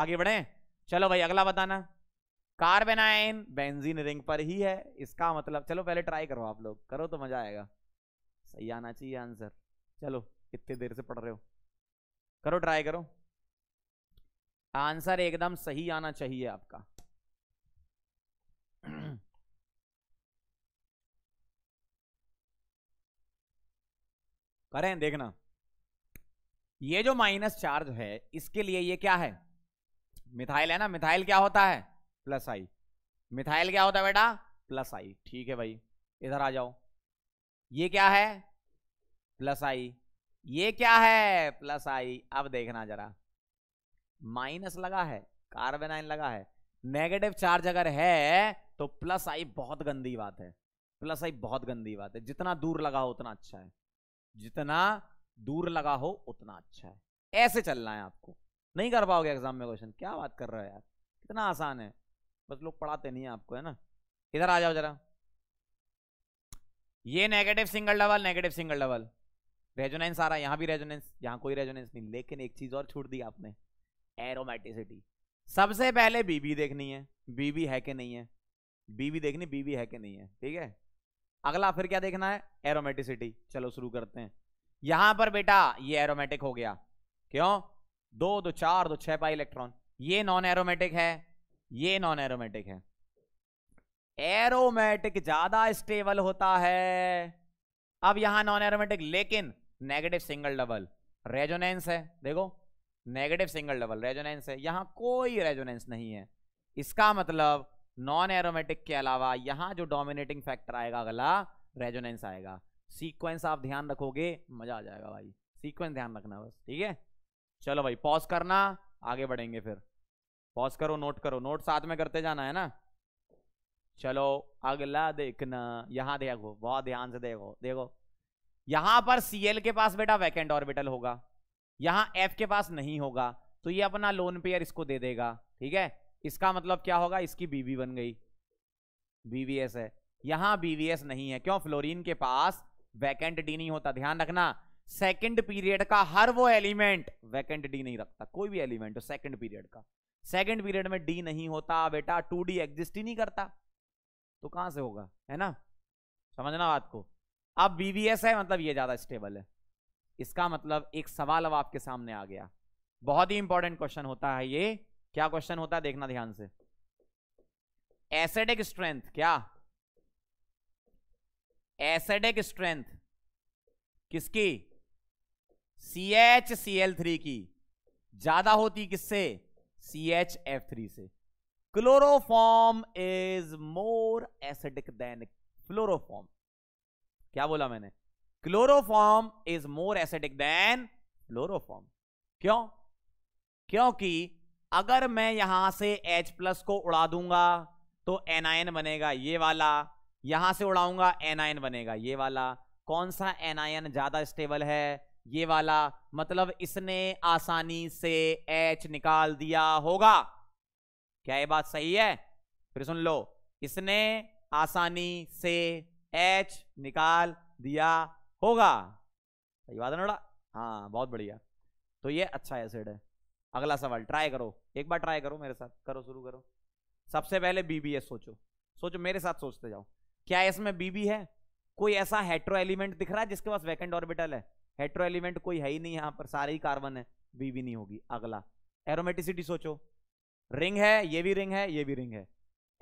आगे बढ़े चलो भाई अगला बताना कार्बन आयन बेंजीन रिंग पर ही है इसका मतलब चलो पहले ट्राई करो आप लोग करो तो मजा आएगा सही आना चाहिए आंसर चलो कितने देर से पढ़ रहे हो करो ट्राई करो आंसर एकदम सही आना चाहिए आपका करें देखना ये जो माइनस चार्ज है इसके लिए ये क्या है मिथाइल है ना मिथाइल क्या होता है प्लस आई मिथाइल क्या होता है बेटा प्लस आई ठीक है भाई इधर आ जाओ ये क्या है प्लस आई ये क्या है प्लस आई अब देखना जरा माइनस लगा है कार्बन आइन लगा है नेगेटिव चार्ज अगर है तो प्लस आई बहुत गंदी बात है प्लस आई बहुत गंदी बात है जितना दूर लगा हो उतना अच्छा है जितना दूर लगा हो उतना अच्छा है ऐसे चलना है आपको नहीं कर पाओगे एग्जाम में क्वेश्चन क्या बात कर रहे हो यार कितना आसान है बस लोग पढ़ाते नहीं है आपको है ना इधर आ जाओ जरा ये negative single double negative single double resonance आ रहा है यहाँ भी रेजोनेंस यहाँ कोई रेजोनेंस नहीं लेकिन एक चीज और छूट दी आपने एरोमेटिसिटी सबसे पहले बीबी देखनी है बीबी है कि नहीं है बीबी देखनी बीबी है कि नहीं है ठीक है अगला फिर क्या देखना है एरोमेटिसिटी चलो शुरू करते हैं यहां पर बेटा ये एरोमेटिक हो गया क्यों दो दो चार दो छह पाई इलेक्ट्रॉन ये नॉन एरोमेटिक है ये नॉन एरोमेटिक है एरोमेटिक ज्यादा स्टेबल होता है अब यहां नॉन एरोमेटिक लेकिन नेगेटिव सिंगल डबल रेजोनेंस है देखो नेगेटिव सिंगल डबल रेजोनेंस है यहां कोई रेजोनेंस नहीं है इसका मतलब नॉन एरोमेटिक के अलावा यहाँ जो डोमिनेटिंग फैक्टर आएगा अगला रेजोनेंस आएगा सीक्वेंस आप ध्यान रखोगे मजा आ जाएगा भाई सीक्वेंस ध्यान रखना बस ठीक है चलो भाई पॉज करना आगे बढ़ेंगे फिर पॉज करो नोट करो नोट साथ में करते जाना है ना चलो अगला देखना यहाँ देखो बहुत ध्यान से देखो देखो यहां पर सीएल के पास बेटा वैकेंट ऑर्बिटल होगा यहाँ एफ के पास नहीं होगा तो ये अपना लोन पेयर इसको दे देगा ठीक है इसका मतलब क्या होगा इसकी बीवी बन गई बीवीएस है यहां बीवीएस नहीं है क्यों फ्लोरीन के पास वैकेंट डी नहीं होता ध्यान रखना सेकंड पीरियड का हर वो एलिमेंट वैकेंट डी नहीं रखता कोई भी एलिमेंट हो सेकंड पीरियड का सेकंड पीरियड में डी नहीं होता बेटा टू डी एग्जिस्ट ही नहीं करता तो कहां से होगा है ना समझना बात को अब बीवीएस है मतलब ये ज्यादा स्टेबल है इसका मतलब एक सवाल अब आपके सामने आ गया बहुत ही इंपॉर्टेंट क्वेश्चन होता है ये क्या क्वेश्चन होता है देखना ध्यान से एसेडिक स्ट्रेंथ क्या एसेडिक स्ट्रेंथ किसकी C H C L three की ज्यादा होती किससे सी एच एफ थ्री से chloroform is more acidic than fluoroform क्या बोला मैंने chloroform is more acidic than fluoroform क्यों क्योंकि अगर मैं यहां से H प्लस को उड़ा दूंगा तो आयन बनेगा ये वाला यहां से उड़ाऊंगा एन आयन बनेगा ये वाला कौन सा आयन ज्यादा स्टेबल है ये वाला मतलब इसने आसानी से H निकाल दिया होगा क्या ये बात सही है फिर सुन लो इसने आसानी से H निकाल दिया होगा सही बात है ना हाँ बहुत बढ़िया तो ये अच्छा एसिड है अगला सवाल ट्राई करो एक बार ट्राई करो मेरे साथ करो शुरू करो सबसे पहले बीबीएस सोचो सोचो मेरे साथ सोचते जाओ क्या इसमें बीबी है कोई ऐसा हेट्रो एलिमेंट दिख रहा है जिसके पास वैकेंट ऑर्बिटल है हेट्रो एलिमेंट कोई है ही नहीं यहाँ पर सारे ही कार्बन है बीबी नहीं होगी अगला एरोमेटिसिटी सोचो रिंग है ये भी रिंग है ये भी रिंग है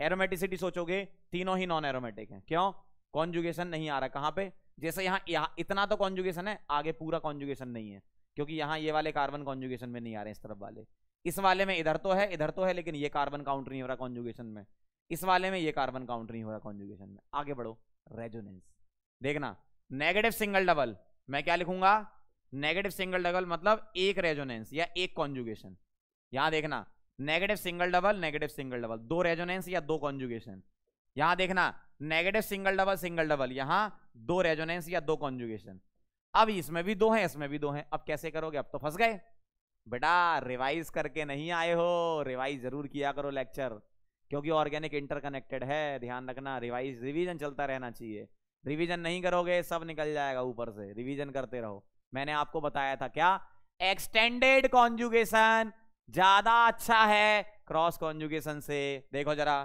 एरोमेटिसिटी सोचोगे तीनों ही नॉन एरोमेटिक है क्यों कॉन्जुगेशन नहीं आ रहा कहाँ पे जैसे यहाँ इतना तो कॉन्जुगेशन है आगे पूरा कॉन्जुगेशन नहीं है क्योंकि यहाँ ये वाले कार्बन कॉन्जुगेशन में नहीं आ रहे इस तरफ वाले इस वाले में इधर तो है इधर तो है लेकिन ये कार्बन काउंट नहीं हो रहा कॉन्जुगेशन में इस वाले में ये कार्बन काउंट नहीं हो रहा कॉन्जुगेशन में आगे बढ़ो रेजोनेंस देखना नेगेटिव सिंगल डबल मैं क्या लिखूंगा नेगेटिव सिंगल डबल मतलब एक रेजोनेंस या एक कॉन्जुगेशन यहां देखना negative single double negative single double दो रेजोनेंस या दो कॉन्जुगेशन यहां देखना negative single double single double यहां दो रेजोनेंस या दो कॉन्जुगेशन अब इसमें भी दो हैं इसमें भी दो हैं अब कैसे करोगे अब तो फंस गए बेटा रिवाइज करके नहीं आए हो रिवाइज जरूर किया करो लेक्चर क्योंकि ऑर्गेनिक इंटरकनेक्टेड है ध्यान रखना रिवाइज रिवीजन चलता रहना चाहिए रिवीजन नहीं करोगे सब निकल जाएगा ऊपर से रिवीजन करते रहो मैंने आपको बताया था क्या एक्सटेंडेड कॉन्जुगेशन ज्यादा अच्छा है क्रॉस कॉन्जुगेशन से देखो जरा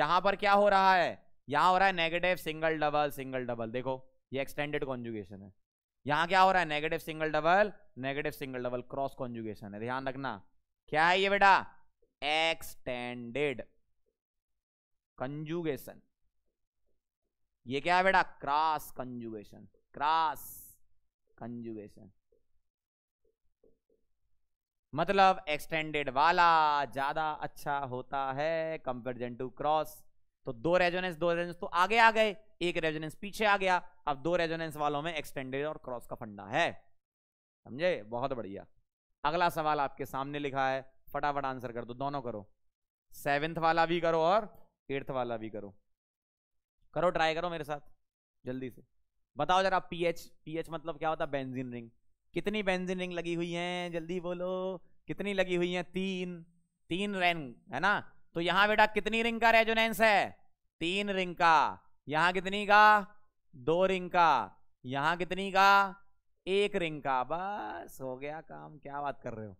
यहां पर क्या हो रहा है यहां हो रहा है negative single double single double देखो ये एक्सटेंडेड कॉन्जुगेशन है यहां क्या हो रहा है negative single double negative single double cross conjugation है ध्यान रखना क्या है ये बेटा एक्सटेंडेड कंजुगेशन ये क्या है बेटा क्रॉस कंजुगेशन क्रॉस कंजुगेशन मतलब एक्सटेंडेड वाला ज्यादा अच्छा होता है कंपेरिजन टू क्रॉस तो दो रेजोनेंस दो रेजोनेंस तो आगे आ गए एक रेजोनेंस पीछे आ गया अब दो रेजोनेंस वालों में एक्सटेंडेड और क्रॉस का फंडा है समझे बहुत बढ़िया अगला सवाल आपके सामने लिखा है फटाफट आंसर कर दो दोनों करो सेवेंथ वाला भी करो और एट्थ वाला भी करो करो ट्राई करो मेरे साथ जल्दी से बताओ जरा पीएच पीएच मतलब क्या होता है बेंजीन रिंग कितनी बेंजीन रिंग लगी हुई है जल्दी बोलो कितनी लगी हुई है तीन तीन रिंग है ना तो यहां बेटा कितनी रिंग का रेजोनेंस है तीन रिंग का यहां कितनी का दो रिंग का यहां कितनी का एक रिंग का बस हो गया काम क्या बात कर रहे हो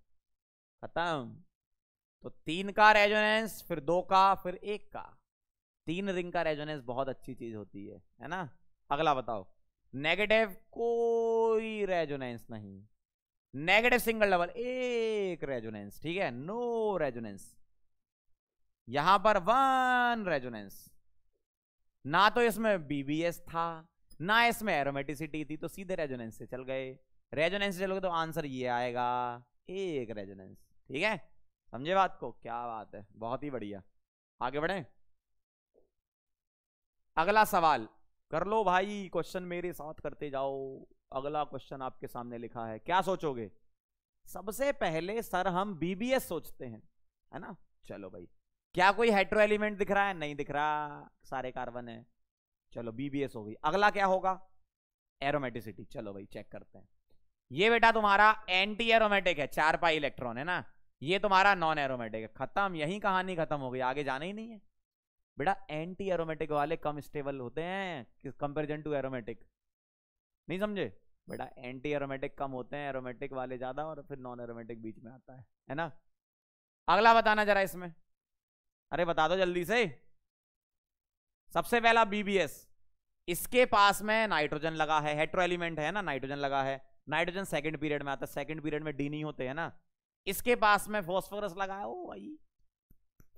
खत्म तो तीन का रेजोनेंस फिर दो का फिर एक का तीन रिंग का रेजोनेंस बहुत अच्छी चीज होती है है ना अगला बताओ नेगेटिव कोई रेजोनेंस नहीं नेगेटिव सिंगल डबल एक रेजोनेंस ठीक है नो रेजोनेंस यहां पर वन रेजोनेंस ना तो इसमें बीबीएस था ना इसमें एरोमेटिसिटी थी तो सीधे रेजोनेंस से चल गए रेजोनेंस से चलोगे तो आंसर ये आएगा एक रेजोनेंस ठीक है समझे बात को क्या बात है बहुत ही बढ़िया आगे बढ़े अगला सवाल कर लो भाई क्वेश्चन मेरे साथ करते जाओ अगला क्वेश्चन आपके सामने लिखा है क्या सोचोगे सबसे पहले सर हम बीबीएस सोचते हैं है ना चलो भाई क्या कोई हेट्रो एलिमेंट दिख रहा है नहीं दिख रहा सारे कार्बन है चलो बीबीएस हो गई अगला क्या होगा एरोमेटिसिटी चलो भाई चेक करते हैं ये बेटा तुम्हारा एंटी एरोमेटिक है चार पाई इलेक्ट्रॉन है ना ये तुम्हारा नॉन एरोमेटिक है खत्म यही कहानी खत्म हो गई आगे जाना ही नहीं है बेटा एंटी एरोमेटिक वाले कम स्टेबल होते हैं कंपेरिजन टू एरोमेटिक नहीं समझे बेटा एंटी एरोमेटिक कम होते हैं एरोमेटिक वाले ज्यादा और फिर नॉन एरोमेटिक बीच में आता है है ना अगला बताना जरा इसमें अरे बता दो जल्दी से सबसे पहला बीबीएस इसके पास में नाइट्रोजन लगा है हेट्रो एलिमेंट है ना नाइट्रोजन लगा है नाइट्रोजन सेकंड पीरियड में आता है सेकंड पीरियड में डी नहीं होते है ना इसके पास में फॉस्फोरस लगा है ओ भाई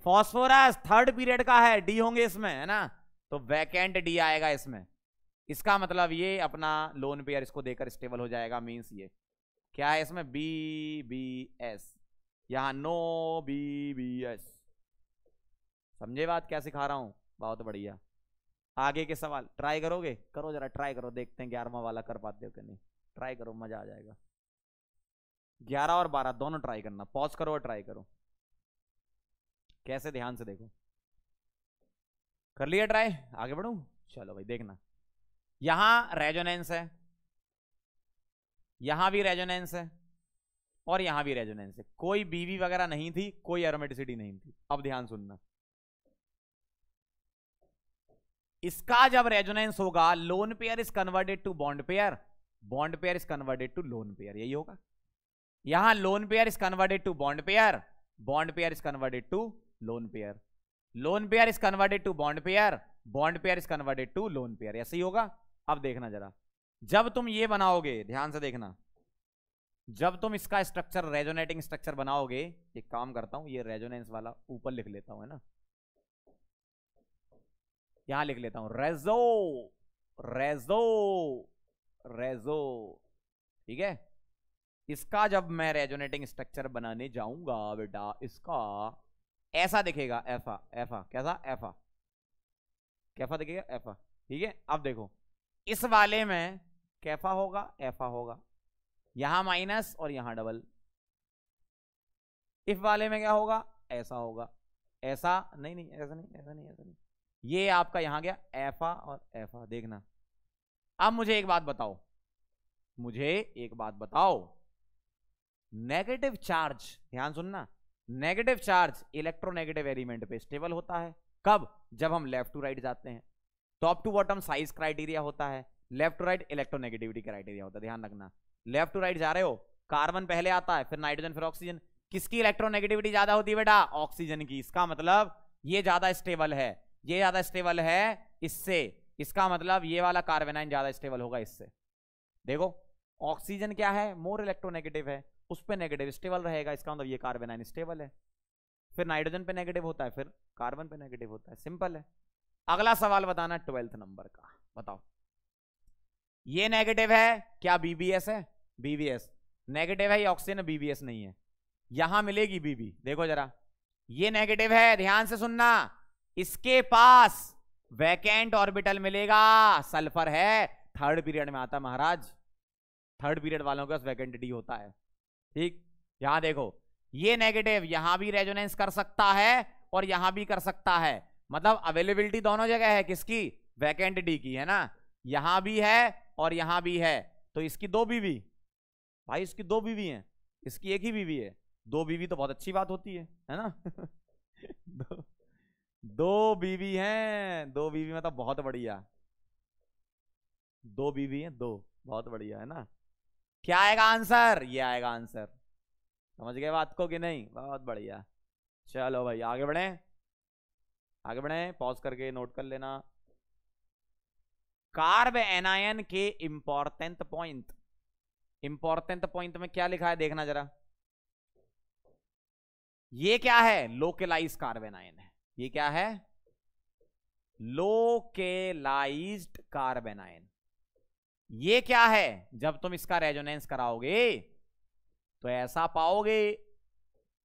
फॉस्फोरस थर्ड पीरियड का है डी होंगे इसमें है ना तो वैकेंट डी आएगा इसमें इसका मतलब ये अपना लोन पेयर इसको देकर स्टेबल हो जाएगा मीन्स ये क्या है इसमें बी बी एस यहाँ नो बी बी एस समझे बात क्या सिखा रहा हूँ बहुत बढ़िया आगे के सवाल ट्राई करोगे करो जरा ट्राई करो देखते हैं ग्यारहवा वाला कर पाते हो कि नहीं ट्राई करो मजा आ जाएगा ग्यारह और बारह दोनों ट्राई करना पॉज करो और ट्राई करो कैसे ध्यान से देखो कर लिया ट्राई आगे बढ़ू चलो भाई देखना यहां रेजोनेंस है यहां भी रेजोनेंस है और यहां भी रेजोनेंस है कोई बीवी वगैरह नहीं थी कोई एरोमेटिसिटी नहीं थी अब ध्यान सुनना इसका जब रेजोनेंस होगा lone pair is converted to bond pair bond pair is converted to lone pair यही होगा यहां lone pair is converted to bond pair bond pair is converted to lone pair lone pair is converted to bond pair bond pair is converted to lone pair ऐसे ही होगा अब देखना जरा जब तुम ये बनाओगे ध्यान से देखना जब तुम इसका स्ट्रक्चर रेजोनेटिंग स्ट्रक्चर बनाओगे एक काम करता हूं ये रेजोनेंस वाला ऊपर लिख लेता हूं है ना यहां लिख लेता हूं रेजो रेजो रेजो ठीक है इसका जब मैं रेजोनेटिंग स्ट्रक्चर बनाने जाऊंगा बेटा इसका ऐसा दिखेगा एफा एफा कैसा एफा कैफा दिखेगा एफा ठीक है अब देखो इस वाले में कैफा होगा एफा होगा यहां माइनस और यहां डबल इस वाले में क्या होगा ऐसा होगा ऐसा नहीं नहीं ऐसा नहीं ऐसा नहीं ऐसा नहीं ये आपका यहां गया एफा और एफा देखना अब मुझे एक बात बताओ मुझे एक बात बताओ नेगेटिव चार्ज ध्यान सुनना नेगेटिव चार्ज इलेक्ट्रोनेगेटिव एलिमेंट पे स्टेबल होता है कब जब हम लेफ्ट टू राइट जाते हैं top to bottom size criteria होता है left to right electronegativity criteria होता है ध्यान रखना लेफ्ट टू राइट जा रहे हो कार्बन पहले आता है फिर नाइट्रोजन फिर ऑक्सीजन किसकी इलेक्ट्रोनेगेटिविटी ज्यादा होती है बेटा ऑक्सीजन की इसका मतलब ये ज्यादा स्टेबल है ये ज़्यादा स्टेबल है इससे इसका मतलब ये वाला कार्बेनाइन ज़्यादा स्टेबल होगा इससे देखो ऑक्सीजन क्या है मोर इलेक्ट्रोनेगेटिव है उस पर नेगेटिव स्टेबल रहेगा इसका मतलब ये कार्बेनाइन स्टेबल है फिर नाइट्रोजन पे नेगेटिव होता है फिर कार्बन पे नेगेटिव होता है सिंपल है अगला सवाल बताना ट्वेल्थ नंबर का बताओ ये नेगेटिव है क्या बीबीएस है बीबीएस नेगेटिव है ये ऑक्सीजन बीबीएस नहीं है यहां मिलेगी बीबी देखो जरा ये नेगेटिव है ध्यान से सुनना इसके पास वैकेंट ऑर्बिटल मिलेगा सल्फर है थर्ड पीरियड में आता महाराज थर्ड पीरियड वालों के पास वैकेंट डी होता है ठीक यहां देखो ये नेगेटिव यहां भी रेजोनेंस कर सकता है और यहां भी कर सकता है मतलब अवेलेबिलिटी दोनों जगह है किसकी वैकेंट डी की है ना यहां भी है और यहां भी है तो इसकी दो बीवी भाई इसकी दो बीवी हैं इसकी एक ही बीवी है दो बीवी तो बहुत अच्छी बात होती है है ना दो बीवी हैं दो बीवी मतलब बहुत बढ़िया दो बीवी हैं दो बहुत बढ़िया है ना क्या आएगा आंसर ये आएगा आंसर समझ गए बात को कि नहीं बहुत बढ़िया चलो भाई आगे बढ़े आगे बढ़े पॉज करके नोट कर लेना कार्ब एनायन के इंपॉर्टेंट पॉइंट इंपॉर्टेंट पॉइंट में क्या लिखा है देखना जरा ये क्या है लोकलाइज कार्बेनायन है ये क्या है लोकेलाइज्ड कार्बेनाइन आयन ये क्या है जब तुम इसका रेजोनेंस कराओगे तो ऐसा पाओगे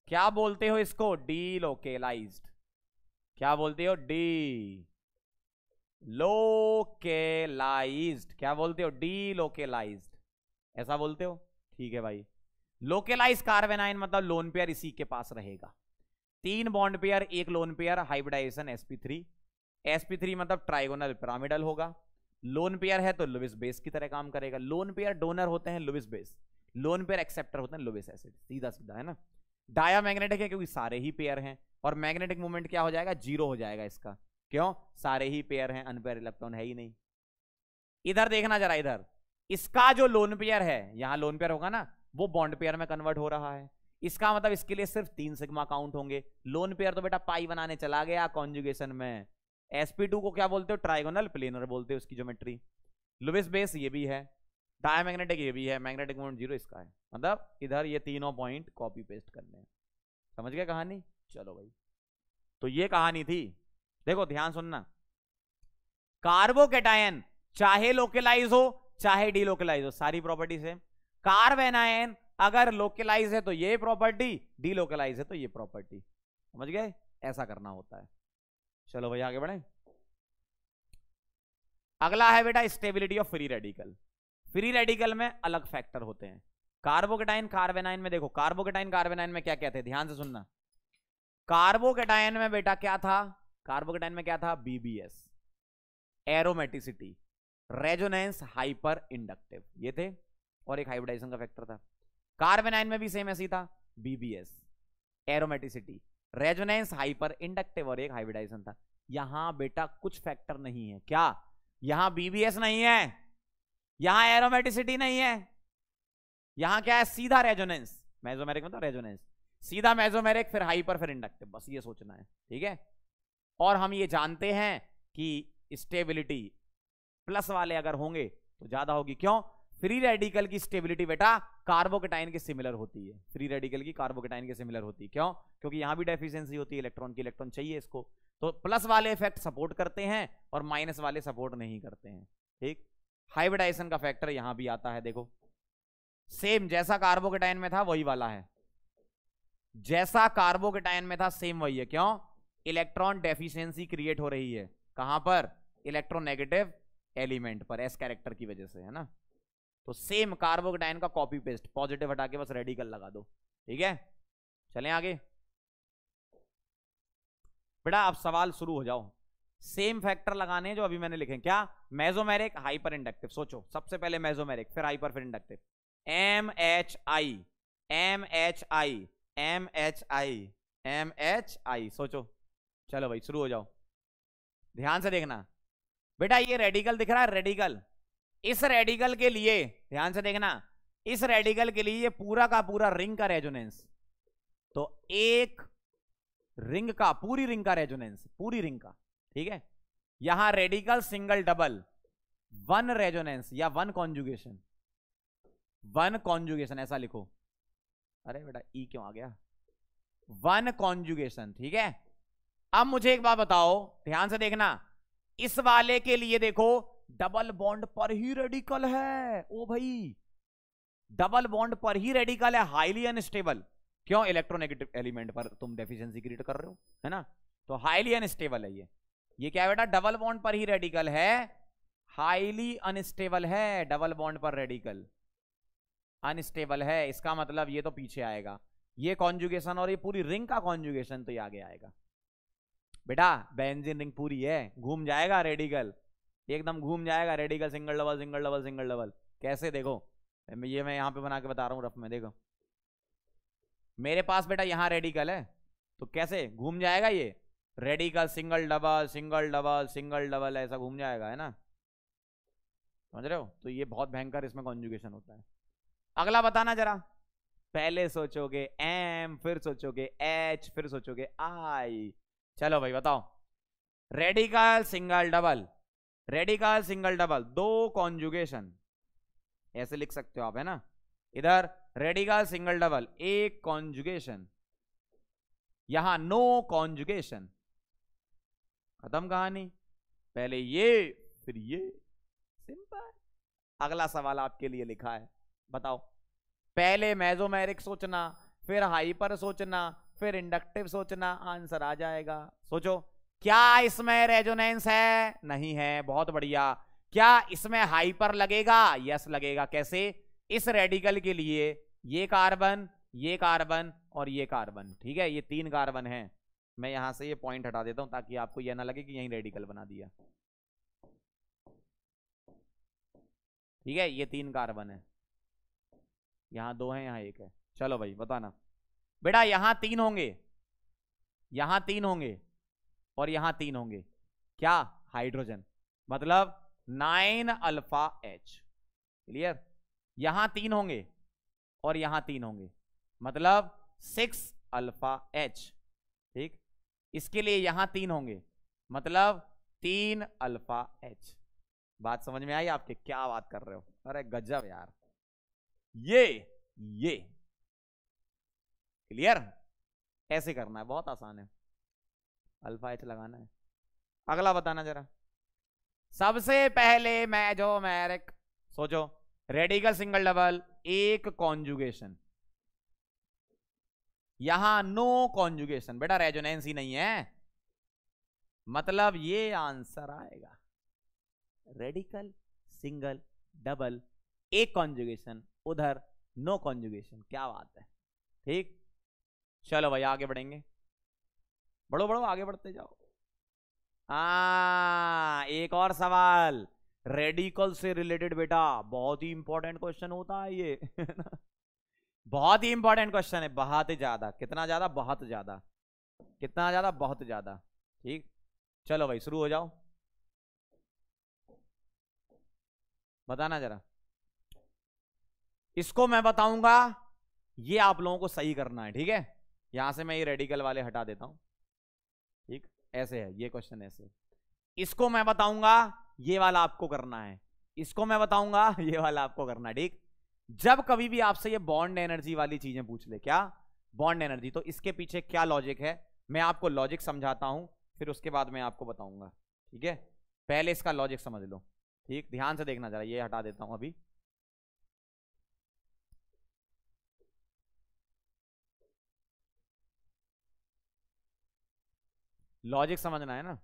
क्या बोलते हो इसको डीलोकेलाइज्ड क्या बोलते हो डी लोकेलाइज्ड क्या बोलते हो डी लोकेलाइज्ड ऐसा बोलते हो ठीक है भाई लोकेलाइज कार्बेनाइन मतलब लोन पेयर इसी के पास रहेगा तीन बॉन्ड पेयर एक lone pair hybridisation sp3 sp3 मतलब ट्राइगोनल पिरामिडल होगा लोन पेयर है तो लुविस बेस की तरह काम करेगा लोन पेयर डोनर होते हैं Lewis base lone pair acceptor होते हैं लुविस एसिड सीधा सीधा है ना डाया मैग्नेटिक है क्योंकि सारे ही पेयर हैं और मैग्नेटिक मूवमेंट क्या हो जाएगा जीरो हो जाएगा इसका क्यों सारे ही पेयर हैं अनपेयर इलेक्ट्रॉन है ही नहीं इधर देखना जरा इधर इसका जो लोन पेयर है यहां लोन पेयर होगा ना वो बॉन्ड पेयर में कन्वर्ट हो रहा है इसका मतलब इसके लिए सिर्फ तीन सिग्मा काउंट होंगे लोन पेयर तो बेटा पाई बनाने चला गया कॉन्जुगेशन में एसपी को क्या बोलते हो ट्राइगोनल प्लेनर बोलते हो उसकी ज्योमेट्री लुबिस बेस ये भी है डायमैग्नेटिक ये भी है मैग्नेटिक मोमेंट जीरो इसका है मतलब इधर ये तीनों पॉइंट कॉपी पेस्ट करने हैं समझ गया कहानी चलो भाई तो ये कहानी थी देखो ध्यान सुनना कार्बोकेटायन चाहे लोकलाइज हो चाहे डीलोकलाइज हो सारी प्रॉपर्टी सेम कार्बेनायन अगर लोकलाइज है तो ये प्रॉपर्टी डीलोकलाइज है तो ये प्रॉपर्टी समझ गए ऐसा करना होता है चलो भैया आगे बढ़े अगला है बेटा stability of free radical free radical में अलग फैक्टर होते हैं कार्बोकेटाइन कार्बेनाइन में देखो कार्बोकेटाइन कार्बेनाइन में क्या कहते हैं ध्यान से सुनना कार्बोकेटाइन में बेटा क्या था कार्बोकेटाइन में क्या था BBS aromaticity resonance hyper inductive ये थे और एक हाइब्रिडाइजेशन का फैक्टर था कार्बेनाइन में भी सेम ऐसी था BBS aromaticity resonance hyper inductive और एक हाइब्रिडाइजेशन था यहां बेटा कुछ फैक्टर नहीं है क्या यहां बीबीएस नहीं है यहां एरोमेटिसिटी नहीं है यहां क्या है सीधा रेजोनेंस मेजोमेरिक मतलब रेजोनेंस सीधा मेजोमेरिक फिर हाइपर फिर इंडक्टिव बस ये सोचना है ठीक है और हम ये जानते हैं कि स्टेबिलिटी प्लस वाले अगर होंगे तो ज्यादा होगी क्यों फ्री रेडिकल की स्टेबिलिटी बेटा कार्बोकेटाइन के सिमिलर होती है फ्री रेडिकल की कार्बोकेटाइन के सिमिलर होती है क्यों क्योंकि यहां भी डेफिशिएंसी होती है इलेक्ट्रॉन की इलेक्ट्रॉन चाहिए इसको तो प्लस वाले इफेक्ट सपोर्ट करते हैं और माइनस वाले सपोर्ट नहीं करते हैं ठीक हाइब्रिडाइजेशन का फैक्टर यहां भी आता है देखो सेम जैसा कार्बोकेटाइन में था वही वाला है जैसा कार्बोकेटाइन में था सेम वही है क्यों इलेक्ट्रॉन डेफिशिएंसी क्रिएट हो रही है कहां पर इलेक्ट्रोनेगेटिव एलिमेंट पर एस कैरेक्टर की वजह से है ना तो सेम कार्बोकटाइन का कॉपी पेस्ट पॉजिटिव हटा के बस रेडिकल लगा दो ठीक है चले आगे बेटा अब सवाल शुरू हो जाओ सेम फैक्टर लगाने हैं जो अभी मैंने लिखे क्या मेजोमेरिक हाइपर इंडक्टिव सोचो सबसे पहले मेजोमेरिक फिर हाइपर फिर inductive M H I M H I M H I M H I सोचो चलो भाई शुरू हो जाओ ध्यान से देखना बेटा ये रेडिकल दिख रहा है रेडिकल इस रेडिकल के लिए ध्यान से देखना इस रेडिकल के लिए ये पूरा का पूरा रिंग का रेजोनेंस तो एक रिंग का पूरी रिंग का रेजोनेंस पूरी रिंग का ठीक है यहां radical single double one resonance या वन कॉन्जुगेशन वन कॉन्जुगेशन ऐसा लिखो अरे बेटा ई e क्यों आ गया वन कॉन्जुगेशन ठीक है अब मुझे एक बात बताओ ध्यान से देखना इस वाले के लिए देखो डबल बॉन्ड पर ही रेडिकल है ओ भाई डबल बॉन्ड पर ही रेडिकल है हाईली अनस्टेबल क्यों इलेक्ट्रोनेगेटिव एलिमेंट पर तुम डेफिशिएंसी क्रिएट कर रहे हो है ना तो हाईली अनस्टेबल है ये ये क्या बेटा डबल बॉन्ड पर ही रेडिकल है हाईली अनस्टेबल है डबल बॉन्ड पर रेडिकल अनस्टेबल है इसका मतलब ये तो पीछे आएगा ये कॉन्जुगेशन और ये पूरी रिंग का कॉन्जुगेशन तो ये आगे आएगा बेटा बेंजिन रिंग पूरी है घूम जाएगा रेडिकल एकदम घूम जाएगा radical single double single double single double कैसे देखो ये मैं यहाँ पे बना के बता रहा हूँ रफ में देखो मेरे पास बेटा यहाँ रेडिकल है तो कैसे घूम जाएगा ये radical single double single double single double ऐसा घूम जाएगा है ना समझ रहे हो तो ये बहुत भयंकर इसमें कॉन्जुगेशन होता है अगला बताना जरा पहले सोचोगे एम फिर सोचोगे एच फिर सोचोगे आई चलो भाई बताओ radical single double radical single double दो कॉन्जुगेशन ऐसे लिख सकते हो आप है ना इधर रेडिकल सिंगल डबल एक कॉन्जुगेशन यहां नो कॉन्जुगेशन खत्म कहानी पहले ये फिर ये सिंपल अगला सवाल आपके लिए लिखा है बताओ पहले मेजोमेरिक सोचना फिर हाइपर सोचना फिर इंडक्टिव सोचना आंसर आ जाएगा सोचो क्या इसमें रेजोनेंस है नहीं है बहुत बढ़िया क्या इसमें हाइपर लगेगा यस लगेगा कैसे इस रेडिकल के लिए ये कार्बन ये कार्बन और ये कार्बन ठीक है ये तीन कार्बन है मैं यहां से ये पॉइंट हटा देता हूं ताकि आपको यह ना लगे कि यही रेडिकल बना दिया ठीक है ये तीन कार्बन है यहां दो है यहां एक है चलो भाई बताना बेटा यहां तीन होंगे यहां तीन होंगे और यहां तीन होंगे क्या हाइड्रोजन मतलब नाइन अल्फा एच क्लियर यहां तीन होंगे और यहां तीन होंगे मतलब सिक्स अल्फा एच ठीक इसके लिए यहां तीन होंगे मतलब तीन अल्फा एच बात समझ में आई आपके क्या बात कर रहे हो अरे गजब यार ये ये क्लियर ऐसे करना है बहुत आसान है अल्फा एच लगाना है अगला बताना जरा सबसे पहले मैं जो मैरिक सोचो रेडिकल सिंगल डबल एक कॉन्जुगेशन यहां नो कॉन्जुगेशन बेटा रेजोनेंस ही नहीं है मतलब ये आंसर आएगा रेडिकल सिंगल डबल एक कॉन्जुगेशन उधर नो कॉन्जुगेशन क्या बात है ठीक चलो भाई आगे बढ़ेंगे बढ़ो बढ़ो आगे बढ़ते जाओ आ, हाँ, एक और सवाल रेडिकल से रिलेटेड बेटा बहुत ही इंपॉर्टेंट क्वेश्चन होता है ये बहुत ही इंपॉर्टेंट क्वेश्चन है बहुत ज्यादा कितना ज्यादा बहुत ज्यादा कितना ज्यादा बहुत ज्यादा ठीक चलो भाई शुरू हो जाओ बताना जरा इसको मैं बताऊंगा ये आप लोगों को सही करना है ठीक है यहां से मैं ये रेडिकल वाले हटा देता हूं ऐसे है ये क्वेश्चन ऐसे इसको मैं बताऊंगा ये वाला आपको करना है इसको मैं बताऊंगा ये वाला आपको करना है ठीक जब कभी भी आपसे ये बॉन्ड एनर्जी वाली चीजें पूछ ले क्या बॉन्ड एनर्जी तो इसके पीछे क्या लॉजिक है मैं आपको लॉजिक समझाता हूं फिर उसके बाद मैं आपको बताऊंगा ठीक है पहले इसका लॉजिक समझ लो ठीक ध्यान से देखना जरा ये हटा देता हूं अभी लॉजिक समझना है ना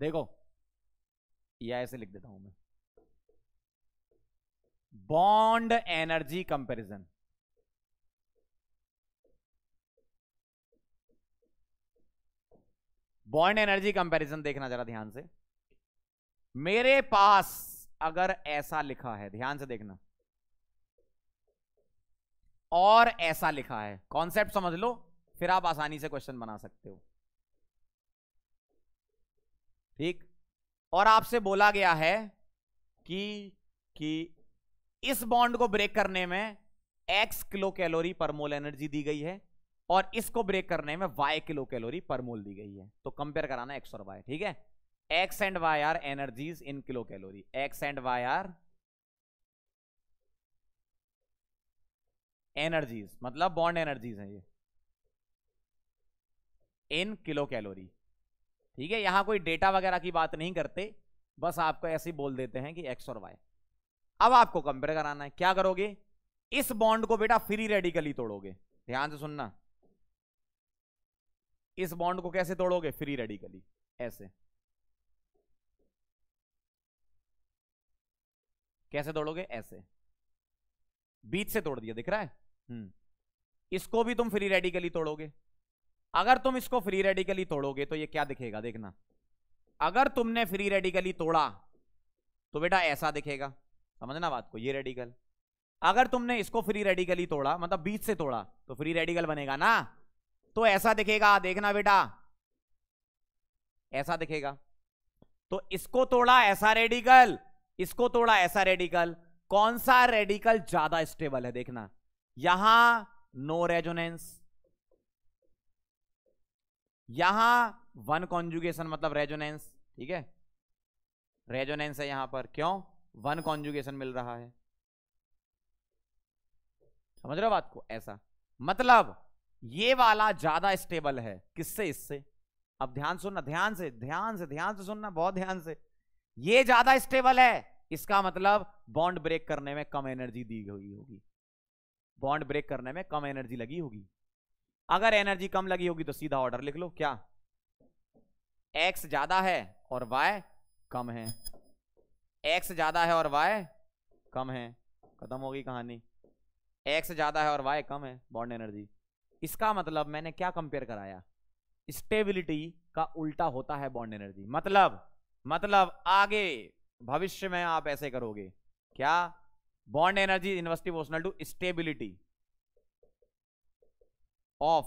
देखो ये ऐसे लिख देता हूं मैं bond energy comparison bond energy comparison देखना जरा ध्यान से मेरे पास अगर ऐसा लिखा है ध्यान से देखना और ऐसा लिखा है कॉन्सेप्ट समझ लो फिर आप आसानी से क्वेश्चन बना सकते हो ठीक और आपसे बोला गया है कि कि इस बॉन्ड को ब्रेक करने में x किलो कैलोरी पर मोल एनर्जी दी गई है और इसको ब्रेक करने में y किलो कैलोरी पर मोल दी गई है तो कंपेयर कराना x और y ठीक है x and y are energies in kilo calorie x and y are energies मतलब बॉन्ड एनर्जीज हैं ये इन किलो कैलोरी ठीक है यहां कोई डेटा वगैरह की बात नहीं करते बस आपको ऐसे ही बोल देते हैं कि एक्स और वाई अब आपको कंपेयर कराना है क्या करोगे इस बॉन्ड को बेटा फ्री रेडिकली तोड़ोगे ध्यान से सुनना इस बॉन्ड को कैसे तोड़ोगे फ्री रेडिकली ऐसे कैसे तोड़ोगे ऐसे बीच से तोड़ दिया दिख रहा है हम्म। इसको भी तुम फ्री रेडिकली तोड़ोगे अगर तुम इसको फ्री रेडिकली तोड़ोगे तो ये क्या दिखेगा देखना अगर तुमने फ्री रेडिकली तोड़ा तो बेटा ऐसा दिखेगा समझना बात को ये रेडिकल अगर तुमने इसको फ्री रेडिकली तोड़ा मतलब बीच से तोड़ा तो फ्री रेडिकल बनेगा ना तो ऐसा दिखेगा देखना बेटा ऐसा दिखेगा तो इसको तोड़ा ऐसा रेडिकल इसको तोड़ा ऐसा रेडिकल कौन सा रेडिकल ज्यादा स्टेबल है देखना यहां नो रेजोनेंस यहां वन कॉन्जुगेशन मतलब रेजोनेंस ठीक है रेजोनेंस है यहां पर क्यों वन कॉन्जुगेशन मिल रहा है समझ रहे हो बात को ऐसा मतलब ये वाला ज्यादा स्टेबल है किससे इससे अब ध्यान सुनना ध्यान से ध्यान से ध्यान से सुनना बहुत ध्यान से ये ज्यादा स्टेबल है इसका मतलब बॉन्ड ब्रेक करने में कम एनर्जी दी गई होगी बॉन्ड ब्रेक करने में कम एनर्जी लगी होगी अगर एनर्जी कम लगी होगी तो सीधा ऑर्डर लिख लो क्या एक्स ज्यादा है और वाई कम है एक्स ज्यादा है और वाई कम है खत्म होगी कहानी एक्स ज्यादा है और वाई कम है बॉन्ड एनर्जी इसका मतलब मैंने क्या कंपेयर कराया स्टेबिलिटी का उल्टा होता है बॉन्ड एनर्जी मतलब मतलब आगे भविष्य में आप ऐसे करोगे क्या bond energy is inversely proportional to stability of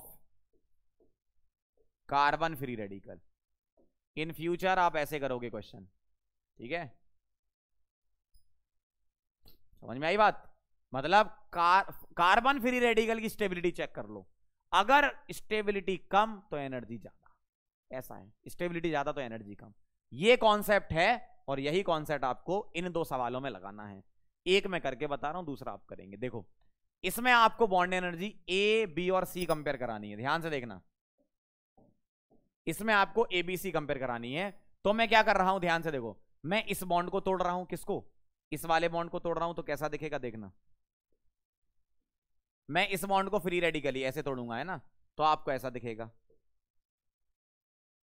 carbon free radical in future आप ऐसे करोगे क्वेश्चन ठीक है समझ में आई बात मतलब कार कार्बन फ्री रेडिकल की स्टेबिलिटी चेक कर लो अगर स्टेबिलिटी कम तो एनर्जी ज्यादा ऐसा है स्टेबिलिटी ज्यादा तो एनर्जी कम ये कॉन्सेप्ट है और यही कॉन्सेप्ट आपको इन दो सवालों में लगाना है एक मैं करके बता रहा हूं दूसरा आप करेंगे देखो इसमें आपको बॉन्ड एनर्जी ए बी और सी कंपेयर करानी है ध्यान से देखना इसमें आपको ए बी सी कंपेयर करानी है तो मैं क्या कर रहा हूं ध्यान से देखो मैं इस बॉन्ड को तोड़ रहा हूं किसको इस वाले बॉन्ड को तोड़ रहा हूं तो कैसा दिखेगा देखना मैं इस बॉन्ड को फ्री रेडिकली ऐसे तोड़ूंगा है ना तो आपको ऐसा दिखेगा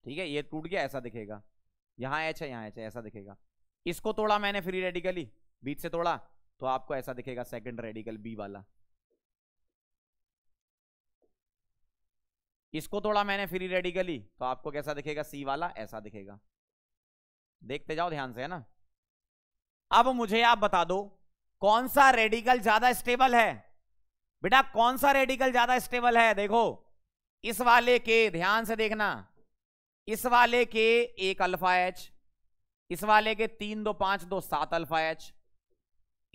ठीक है ये टूट गया ऐसा दिखेगा यहां एच है यहां एच है ऐसा दिखेगा इसको तोड़ा मैंने फ्री रेडिकली बीच से तोड़ा तो आपको ऐसा दिखेगा सेकंड रेडिकल बी वाला इसको तोड़ा मैंने फ्री रेडिकली तो आपको कैसा दिखेगा सी वाला ऐसा दिखेगा देखते जाओ ध्यान से है ना अब मुझे आप बता दो कौन सा रेडिकल ज्यादा स्टेबल है बेटा कौन सा रेडिकल ज्यादा स्टेबल है देखो इस वाले के ध्यान से देखना इस वाले के एक अल्फा एच इस वाले के तीन दो पांच दो सात अल्फा एच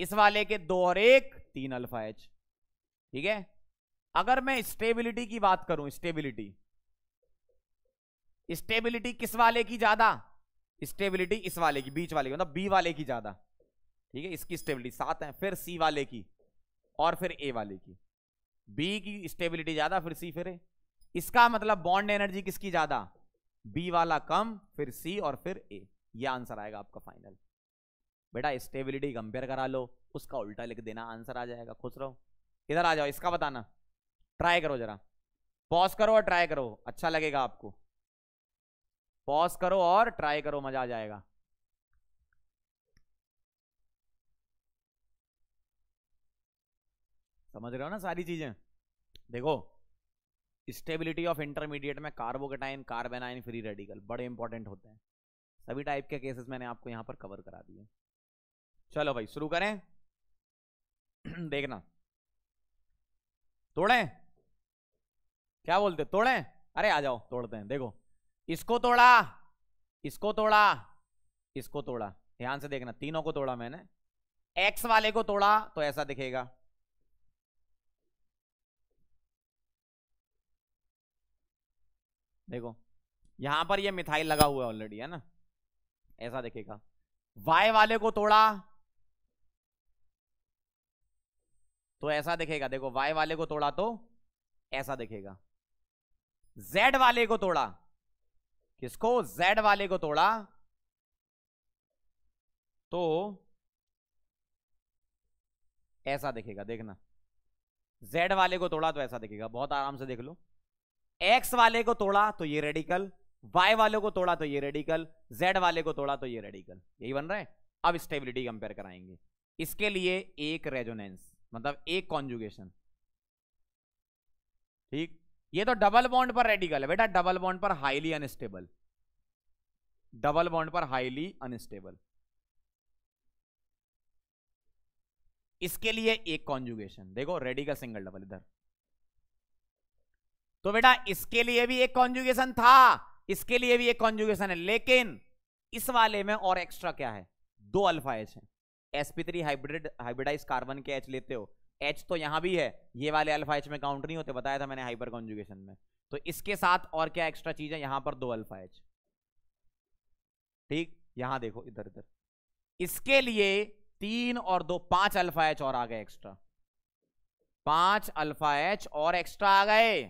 इस वाले के दो और एक तीन अल्फा एच ठीक है अगर मैं स्टेबिलिटी की बात करूं स्टेबिलिटी स्टेबिलिटी किस वाले की ज्यादा स्टेबिलिटी इस वाले की बीच वाले की मतलब बी वाले की ज्यादा ठीक है इसकी स्टेबिलिटी सात है फिर सी वाले की और फिर ए वाले की बी की स्टेबिलिटी ज्यादा फिर सी फिर ए इसका मतलब बॉन्ड एनर्जी किसकी ज्यादा बी वाला कम फिर सी और फिर ए ये आंसर आएगा आपका फाइनल बेटा स्टेबिलिटी कंपेयर करा लो उसका उल्टा लिख देना आंसर आ जाएगा खुश रहो इधर आ जाओ इसका बताना ट्राई करो जरा पॉज करो और ट्राई करो अच्छा लगेगा आपको पॉज करो और ट्राई करो मजा आ जाएगा समझ रहे हो ना सारी चीजें देखो स्टेबिलिटी ऑफ इंटरमीडिएट में कार्बोकेटाइन कार्बेनाइन फ्री रेडिकल बड़े इंपॉर्टेंट होते हैं सभी टाइप के केसेस मैंने आपको यहां पर कवर करा दिए चलो भाई शुरू करें देखना तोड़े क्या बोलते तोड़े अरे आ जाओ तोड़ते हैं देखो इसको तोड़ा इसको तोड़ा इसको तोड़ा ध्यान से देखना तीनों को तोड़ा मैंने एक्स वाले को तोड़ा तो ऐसा दिखेगा देखो यहां पर ये मिथाइल लगा हुआ है ऑलरेडी है ना ऐसा दिखेगा वाई वाले को तोड़ा तो ऐसा दिखेगा देखो वाई वाले को तोड़ा तो ऐसा दिखेगा जेड वाले को तोड़ा किसको जेड वाले को तोड़ा तो ऐसा दिखेगा देखना z वाले को तोड़ा तो ऐसा दिखेगा बहुत आराम से देख लो x वाले को तोड़ा तो ये रेडिकल y वाले को तोड़ा तो ये रेडिकल z वाले को तोड़ा तो ये रेडिकल यही बन रहा है अब स्टेबिलिटी कंपेयर कराएंगे इसके लिए एक रेजोनेंस मतलब एक कॉन्जुगेशन ठीक ये तो डबल बॉन्ड पर रेडिकल है बेटा डबल बॉन्ड पर हाईली अनस्टेबल डबल बॉन्ड पर हाईली अनस्टेबल इसके लिए एक कॉन्जुगेशन देखो रेडिकल सिंगल डबल इधर तो बेटा इसके लिए भी एक कॉन्जुगेशन था इसके लिए भी एक कॉन्जुगेशन है लेकिन इस वाले में और एक्स्ट्रा क्या है दो अल्फा एच है sp3 हाइब्रिड हाइब्रिडाइज कार्बन के एच लेते हो एच तो यहाँ भी है ये वाले अल्फा एच में काउंट नहीं होते बताया था मैंने हाइपर कॉन्जुगेशन में तो इसके साथ और क्या एक्स्ट्रा चीज है यहाँ पर दो अल्फा एच ठीक यहाँ देखो इधर इधर इसके लिए तीन और दो पांच अल्फा एच और आ गए एक्स्ट्रा पांच अल्फा एच और एक्स्ट्रा आ गए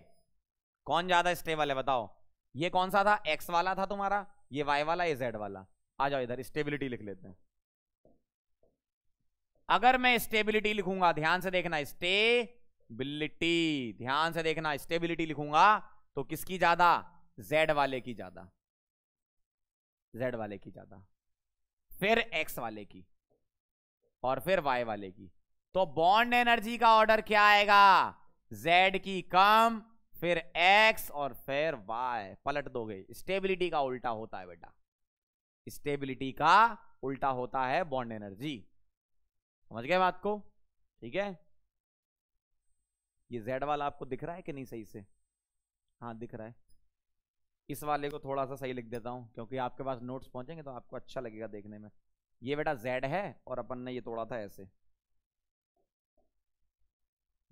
कौन ज्यादा स्टेबल है बताओ ये कौन सा था एक्स वाला था तुम्हारा ये वाई वाला ये जेड वाला आ जाओ इधर स्टेबिलिटी लिख लेते हैं अगर मैं स्टेबिलिटी लिखूंगा ध्यान से देखना स्टेबिलिटी ध्यान से देखना स्टेबिलिटी लिखूंगा तो किसकी ज्यादा जेड वाले की ज्यादा जेड वाले की ज्यादा फिर एक्स वाले की और फिर वाई वाले की तो बॉन्ड एनर्जी का ऑर्डर क्या आएगा जेड की कम फिर एक्स और फिर वाई पलट दोगे स्टेबिलिटी का उल्टा होता है बेटा स्टेबिलिटी का उल्टा होता है बॉन्ड एनर्जी समझ गए बात को ठीक है ये जेड वाला आपको दिख रहा है कि नहीं सही से हाँ दिख रहा है इस वाले को थोड़ा सा सही लिख देता हूँ क्योंकि आपके पास नोट्स पहुंचेंगे तो आपको अच्छा लगेगा देखने में ये बेटा जेड है और अपन ने ये तोड़ा था ऐसे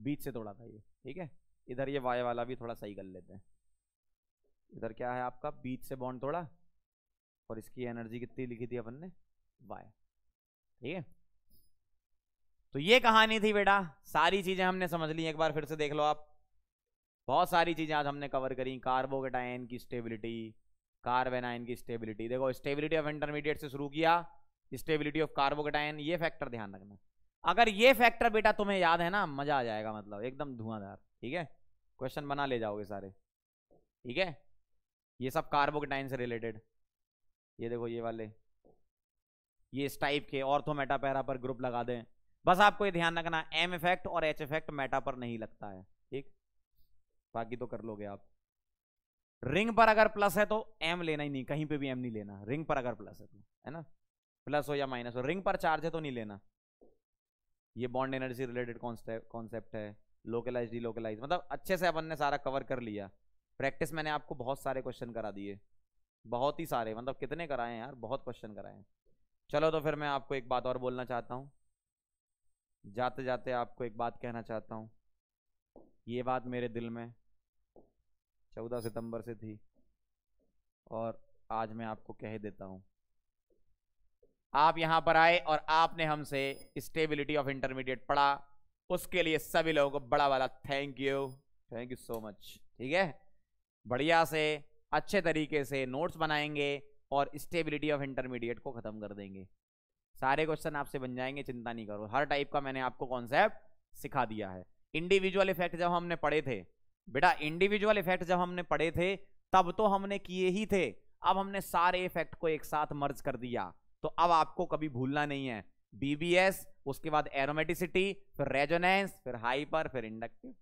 बीच से तोड़ा था ये ठीक है इधर ये वाई वाला भी थोड़ा सही कर लेते हैं इधर क्या है आपका बीच से बॉन्ड तोड़ा और इसकी एनर्जी कितनी लिखी थी अपन ने वाई ठीक है तो ये कहानी थी बेटा सारी चीजें हमने समझ ली एक बार फिर से देख लो आप बहुत सारी चीजें आज हमने कवर करी कार्बोकेटाइन की स्टेबिलिटी कार्बेनाइन की स्टेबिलिटी देखो स्टेबिलिटी ऑफ इंटरमीडिएट से शुरू किया स्टेबिलिटी ऑफ कार्बोकेटाइन ये फैक्टर ध्यान रखना अगर ये फैक्टर बेटा तुम्हें याद है ना मजा आ जाएगा मतलब एकदम धुआंधार ठीक है क्वेश्चन बना ले जाओगे सारे ठीक है ये सब कार्बोकेटाइन से रिलेटेड ये देखो ये वाले ये इस टाइप के ऑर्थोमेटा पैरा पर ग्रुप लगा दें बस आपको ये ध्यान रखना एम इफेक्ट और एच इफेक्ट मेटा पर नहीं लगता है ठीक बाकी तो कर लोगे आप रिंग पर अगर प्लस है तो एम लेना ही नहीं कहीं पे भी एम नहीं लेना रिंग पर अगर प्लस है तो है ना प्लस हो या माइनस हो रिंग पर चार्ज है तो नहीं लेना ये बॉन्ड एनर्जी रिलेटेड कॉन्सेप्ट है लोकलाइज डीलोकलाइज मतलब अच्छे से अपन ने सारा कवर कर लिया प्रैक्टिस मैंने आपको बहुत सारे क्वेश्चन करा दिए बहुत ही सारे मतलब कितने कराए हैं यार बहुत क्वेश्चन कराए हैं चलो तो फिर मैं आपको एक बात और बोलना चाहता हूँ जाते जाते आपको एक बात कहना चाहता हूँ ये बात मेरे दिल में 14 सितंबर से थी और आज मैं आपको कह देता हूँ आप यहाँ पर आए और आपने हमसे स्टेबिलिटी ऑफ इंटरमीडिएट पढ़ा उसके लिए सभी लोगों को बड़ा वाला thank you thank you so much ठीक है बढ़िया से अच्छे तरीके से नोट्स बनाएंगे और स्टेबिलिटी ऑफ इंटरमीडिएट को ख़त्म कर देंगे सारे क्वेश्चन आपसे बन जाएंगे चिंता नहीं करो हर टाइप का मैंने आपको कॉन्सेप्ट सिखा दिया है इंडिविजुअल इफेक्ट जब हमने पढ़े थे बेटा इंडिविजुअल इफेक्ट जब हमने पढ़े थे तब तो हमने किए ही थे अब हमने सारे इफेक्ट को एक साथ मर्ज कर दिया तो अब आपको कभी भूलना नहीं है बीबीएस उसके बाद एरोमेटिसिटी फिर रेजोनेंस फिर हाइपर फिर इंडक्टिव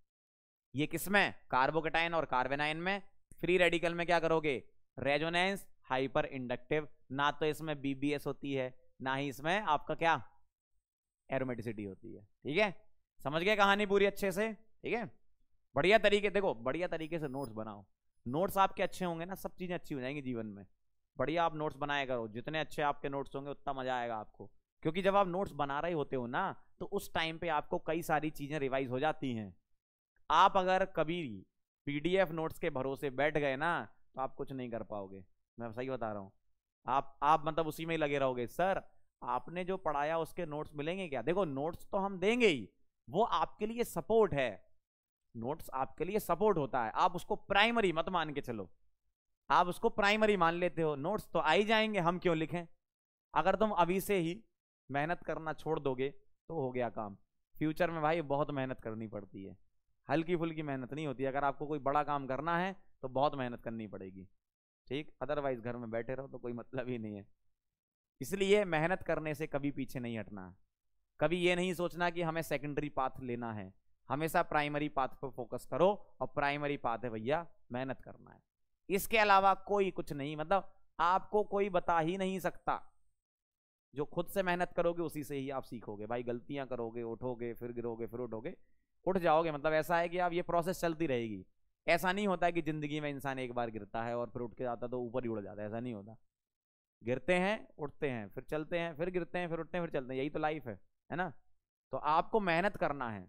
ये किसमें कार्बोकेटाइन और कार्बेनाइन में फ्री रेडिकल में क्या करोगे रेजोनेंस हाइपर इंडक्टिव ना तो इसमें बीबीएस होती है ना ही इसमें आपका क्या एरोमेटिसिटी होती है ठीक है समझ गए कहानी पूरी अच्छे से ठीक है बढ़िया तरीके देखो बढ़िया तरीके से नोट्स बनाओ नोट्स आपके अच्छे होंगे ना सब चीज़ें अच्छी हो जाएंगी जीवन में बढ़िया आप नोट्स बनाया करो जितने अच्छे आपके नोट्स होंगे उतना मजा आएगा आपको क्योंकि जब आप नोट्स बना रहे होते हो ना तो उस टाइम पे आपको कई सारी चीज़ें रिवाइज हो जाती हैं आप अगर कभी पीडीएफ नोट्स के भरोसे बैठ गए ना तो आप कुछ नहीं कर पाओगे मैं सही बता रहा हूँ आप आप मतलब उसी में ही लगे रहोगे सर आपने जो पढ़ाया उसके नोट्स मिलेंगे क्या देखो नोट्स तो हम देंगे ही वो आपके लिए सपोर्ट है नोट्स आपके लिए सपोर्ट होता है आप उसको प्राइमरी मत मान के चलो आप उसको प्राइमरी मान लेते हो नोट्स तो आ ही जाएंगे हम क्यों लिखें अगर तुम अभी से ही मेहनत करना छोड़ दोगे तो हो गया काम फ्यूचर में भाई बहुत मेहनत करनी पड़ती है हल्की फुल्की मेहनत नहीं होती अगर आपको कोई बड़ा काम करना है तो बहुत मेहनत करनी पड़ेगी ठीक अदरवाइज घर में बैठे रहो तो कोई मतलब ही नहीं है इसलिए मेहनत करने से कभी पीछे नहीं हटना कभी ये नहीं सोचना कि हमें सेकेंडरी पाथ लेना है हमेशा प्राइमरी पाथ पर फोकस करो और प्राइमरी पाथ है भैया मेहनत करना है इसके अलावा कोई कुछ नहीं मतलब आपको कोई बता ही नहीं सकता जो खुद से मेहनत करोगे उसी से ही आप सीखोगे भाई गलतियां करोगे उठोगे फिर गिरोगे फिर उठोगे उठ जाओगे मतलब ऐसा है कि आप ये प्रोसेस चलती रहेगी ऐसा नहीं होता कि ज़िंदगी में इंसान एक बार गिरता है और फिर उठ के जाता तो ऊपर ही उड़ जाता है ऐसा नहीं होता गिरते हैं उठते हैं फिर चलते हैं फिर गिरते हैं फिर उठते हैं फिर चलते हैं यही तो लाइफ है है ना तो आपको मेहनत करना है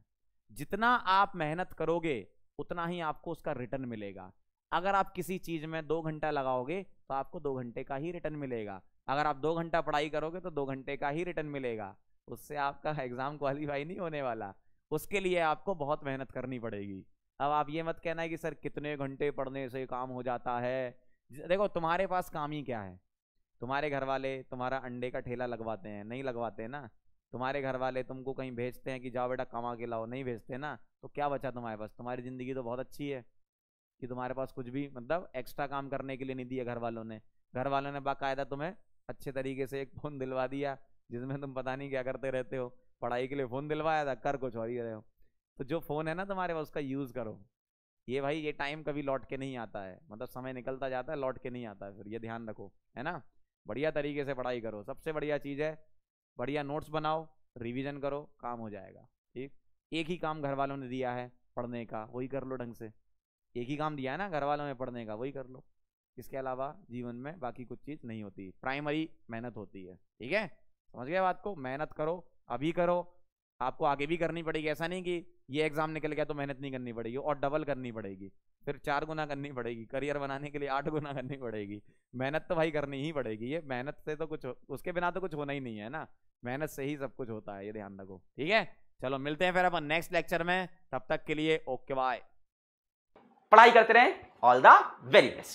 जितना आप मेहनत करोगे उतना ही आपको उसका रिटर्न मिलेगा अगर आप किसी चीज़ में दो घंटा लगाओगे तो आपको दो घंटे का ही रिटर्न मिलेगा अगर आप दो घंटा पढ़ाई करोगे तो दो घंटे का ही रिटर्न मिलेगा उससे आपका एग्ज़ाम क्वालिफाई नहीं होने वाला उसके लिए आपको बहुत मेहनत करनी पड़ेगी अब आप ये मत कहना है कि सर कितने घंटे पढ़ने से काम हो जाता है देखो तुम्हारे पास काम ही क्या है तुम्हारे घर वाले तुम्हारा अंडे का ठेला लगवाते हैं नहीं लगवाते ना तुम्हारे घर वाले तुमको कहीं भेजते हैं कि जाओ बेटा कमा के लाओ नहीं भेजते ना तो क्या बचा तुम्हारे पास तुम्हारी ज़िंदगी तो बहुत अच्छी है कि तुम्हारे पास कुछ भी मतलब एक्स्ट्रा काम करने के लिए नहीं दिया घर वालों ने घर वालों ने बाकायदा तुम्हें अच्छे तरीके से एक फ़ोन दिलवा दिया जिसमें तुम पता नहीं क्या करते रहते हो पढ़ाई के लिए फ़ोन दिलवाया था कर कुछ और ही रहे हो तो जो फ़ोन है ना तुम्हारे पास उसका यूज़ करो ये भाई ये टाइम कभी लौट के नहीं आता है मतलब समय निकलता जाता है लौट के नहीं आता है फिर ये ध्यान रखो है ना बढ़िया तरीके से पढ़ाई करो सबसे बढ़िया चीज़ है बढ़िया नोट्स बनाओ रिवीजन करो काम हो जाएगा ठीक एक ही काम घर वालों ने दिया है पढ़ने का वही कर लो ढंग से एक ही काम दिया है ना घर वालों ने पढ़ने का वही कर लो इसके अलावा जीवन में बाकी कुछ चीज़ नहीं होती प्राइमरी मेहनत होती है ठीक है समझ गए बात को मेहनत करो अभी करो आपको आगे भी करनी पड़ेगी ऐसा नहीं कि ये एग्जाम निकल गया तो मेहनत नहीं करनी पड़ेगी और डबल करनी पड़ेगी फिर चार गुना करनी पड़ेगी करियर बनाने के लिए आठ गुना करनी पड़ेगी मेहनत तो भाई करनी ही पड़ेगी ये मेहनत से तो कुछ उसके बिना तो कुछ होना ही नहीं है ना मेहनत से ही सब कुछ होता है ये ध्यान रखो ठीक है चलो मिलते हैं फिर अपन नेक्स्ट लेक्चर में तब तक के लिए ओके बाय पढ़ाई करते रहे ऑल द वेरी बेस्ट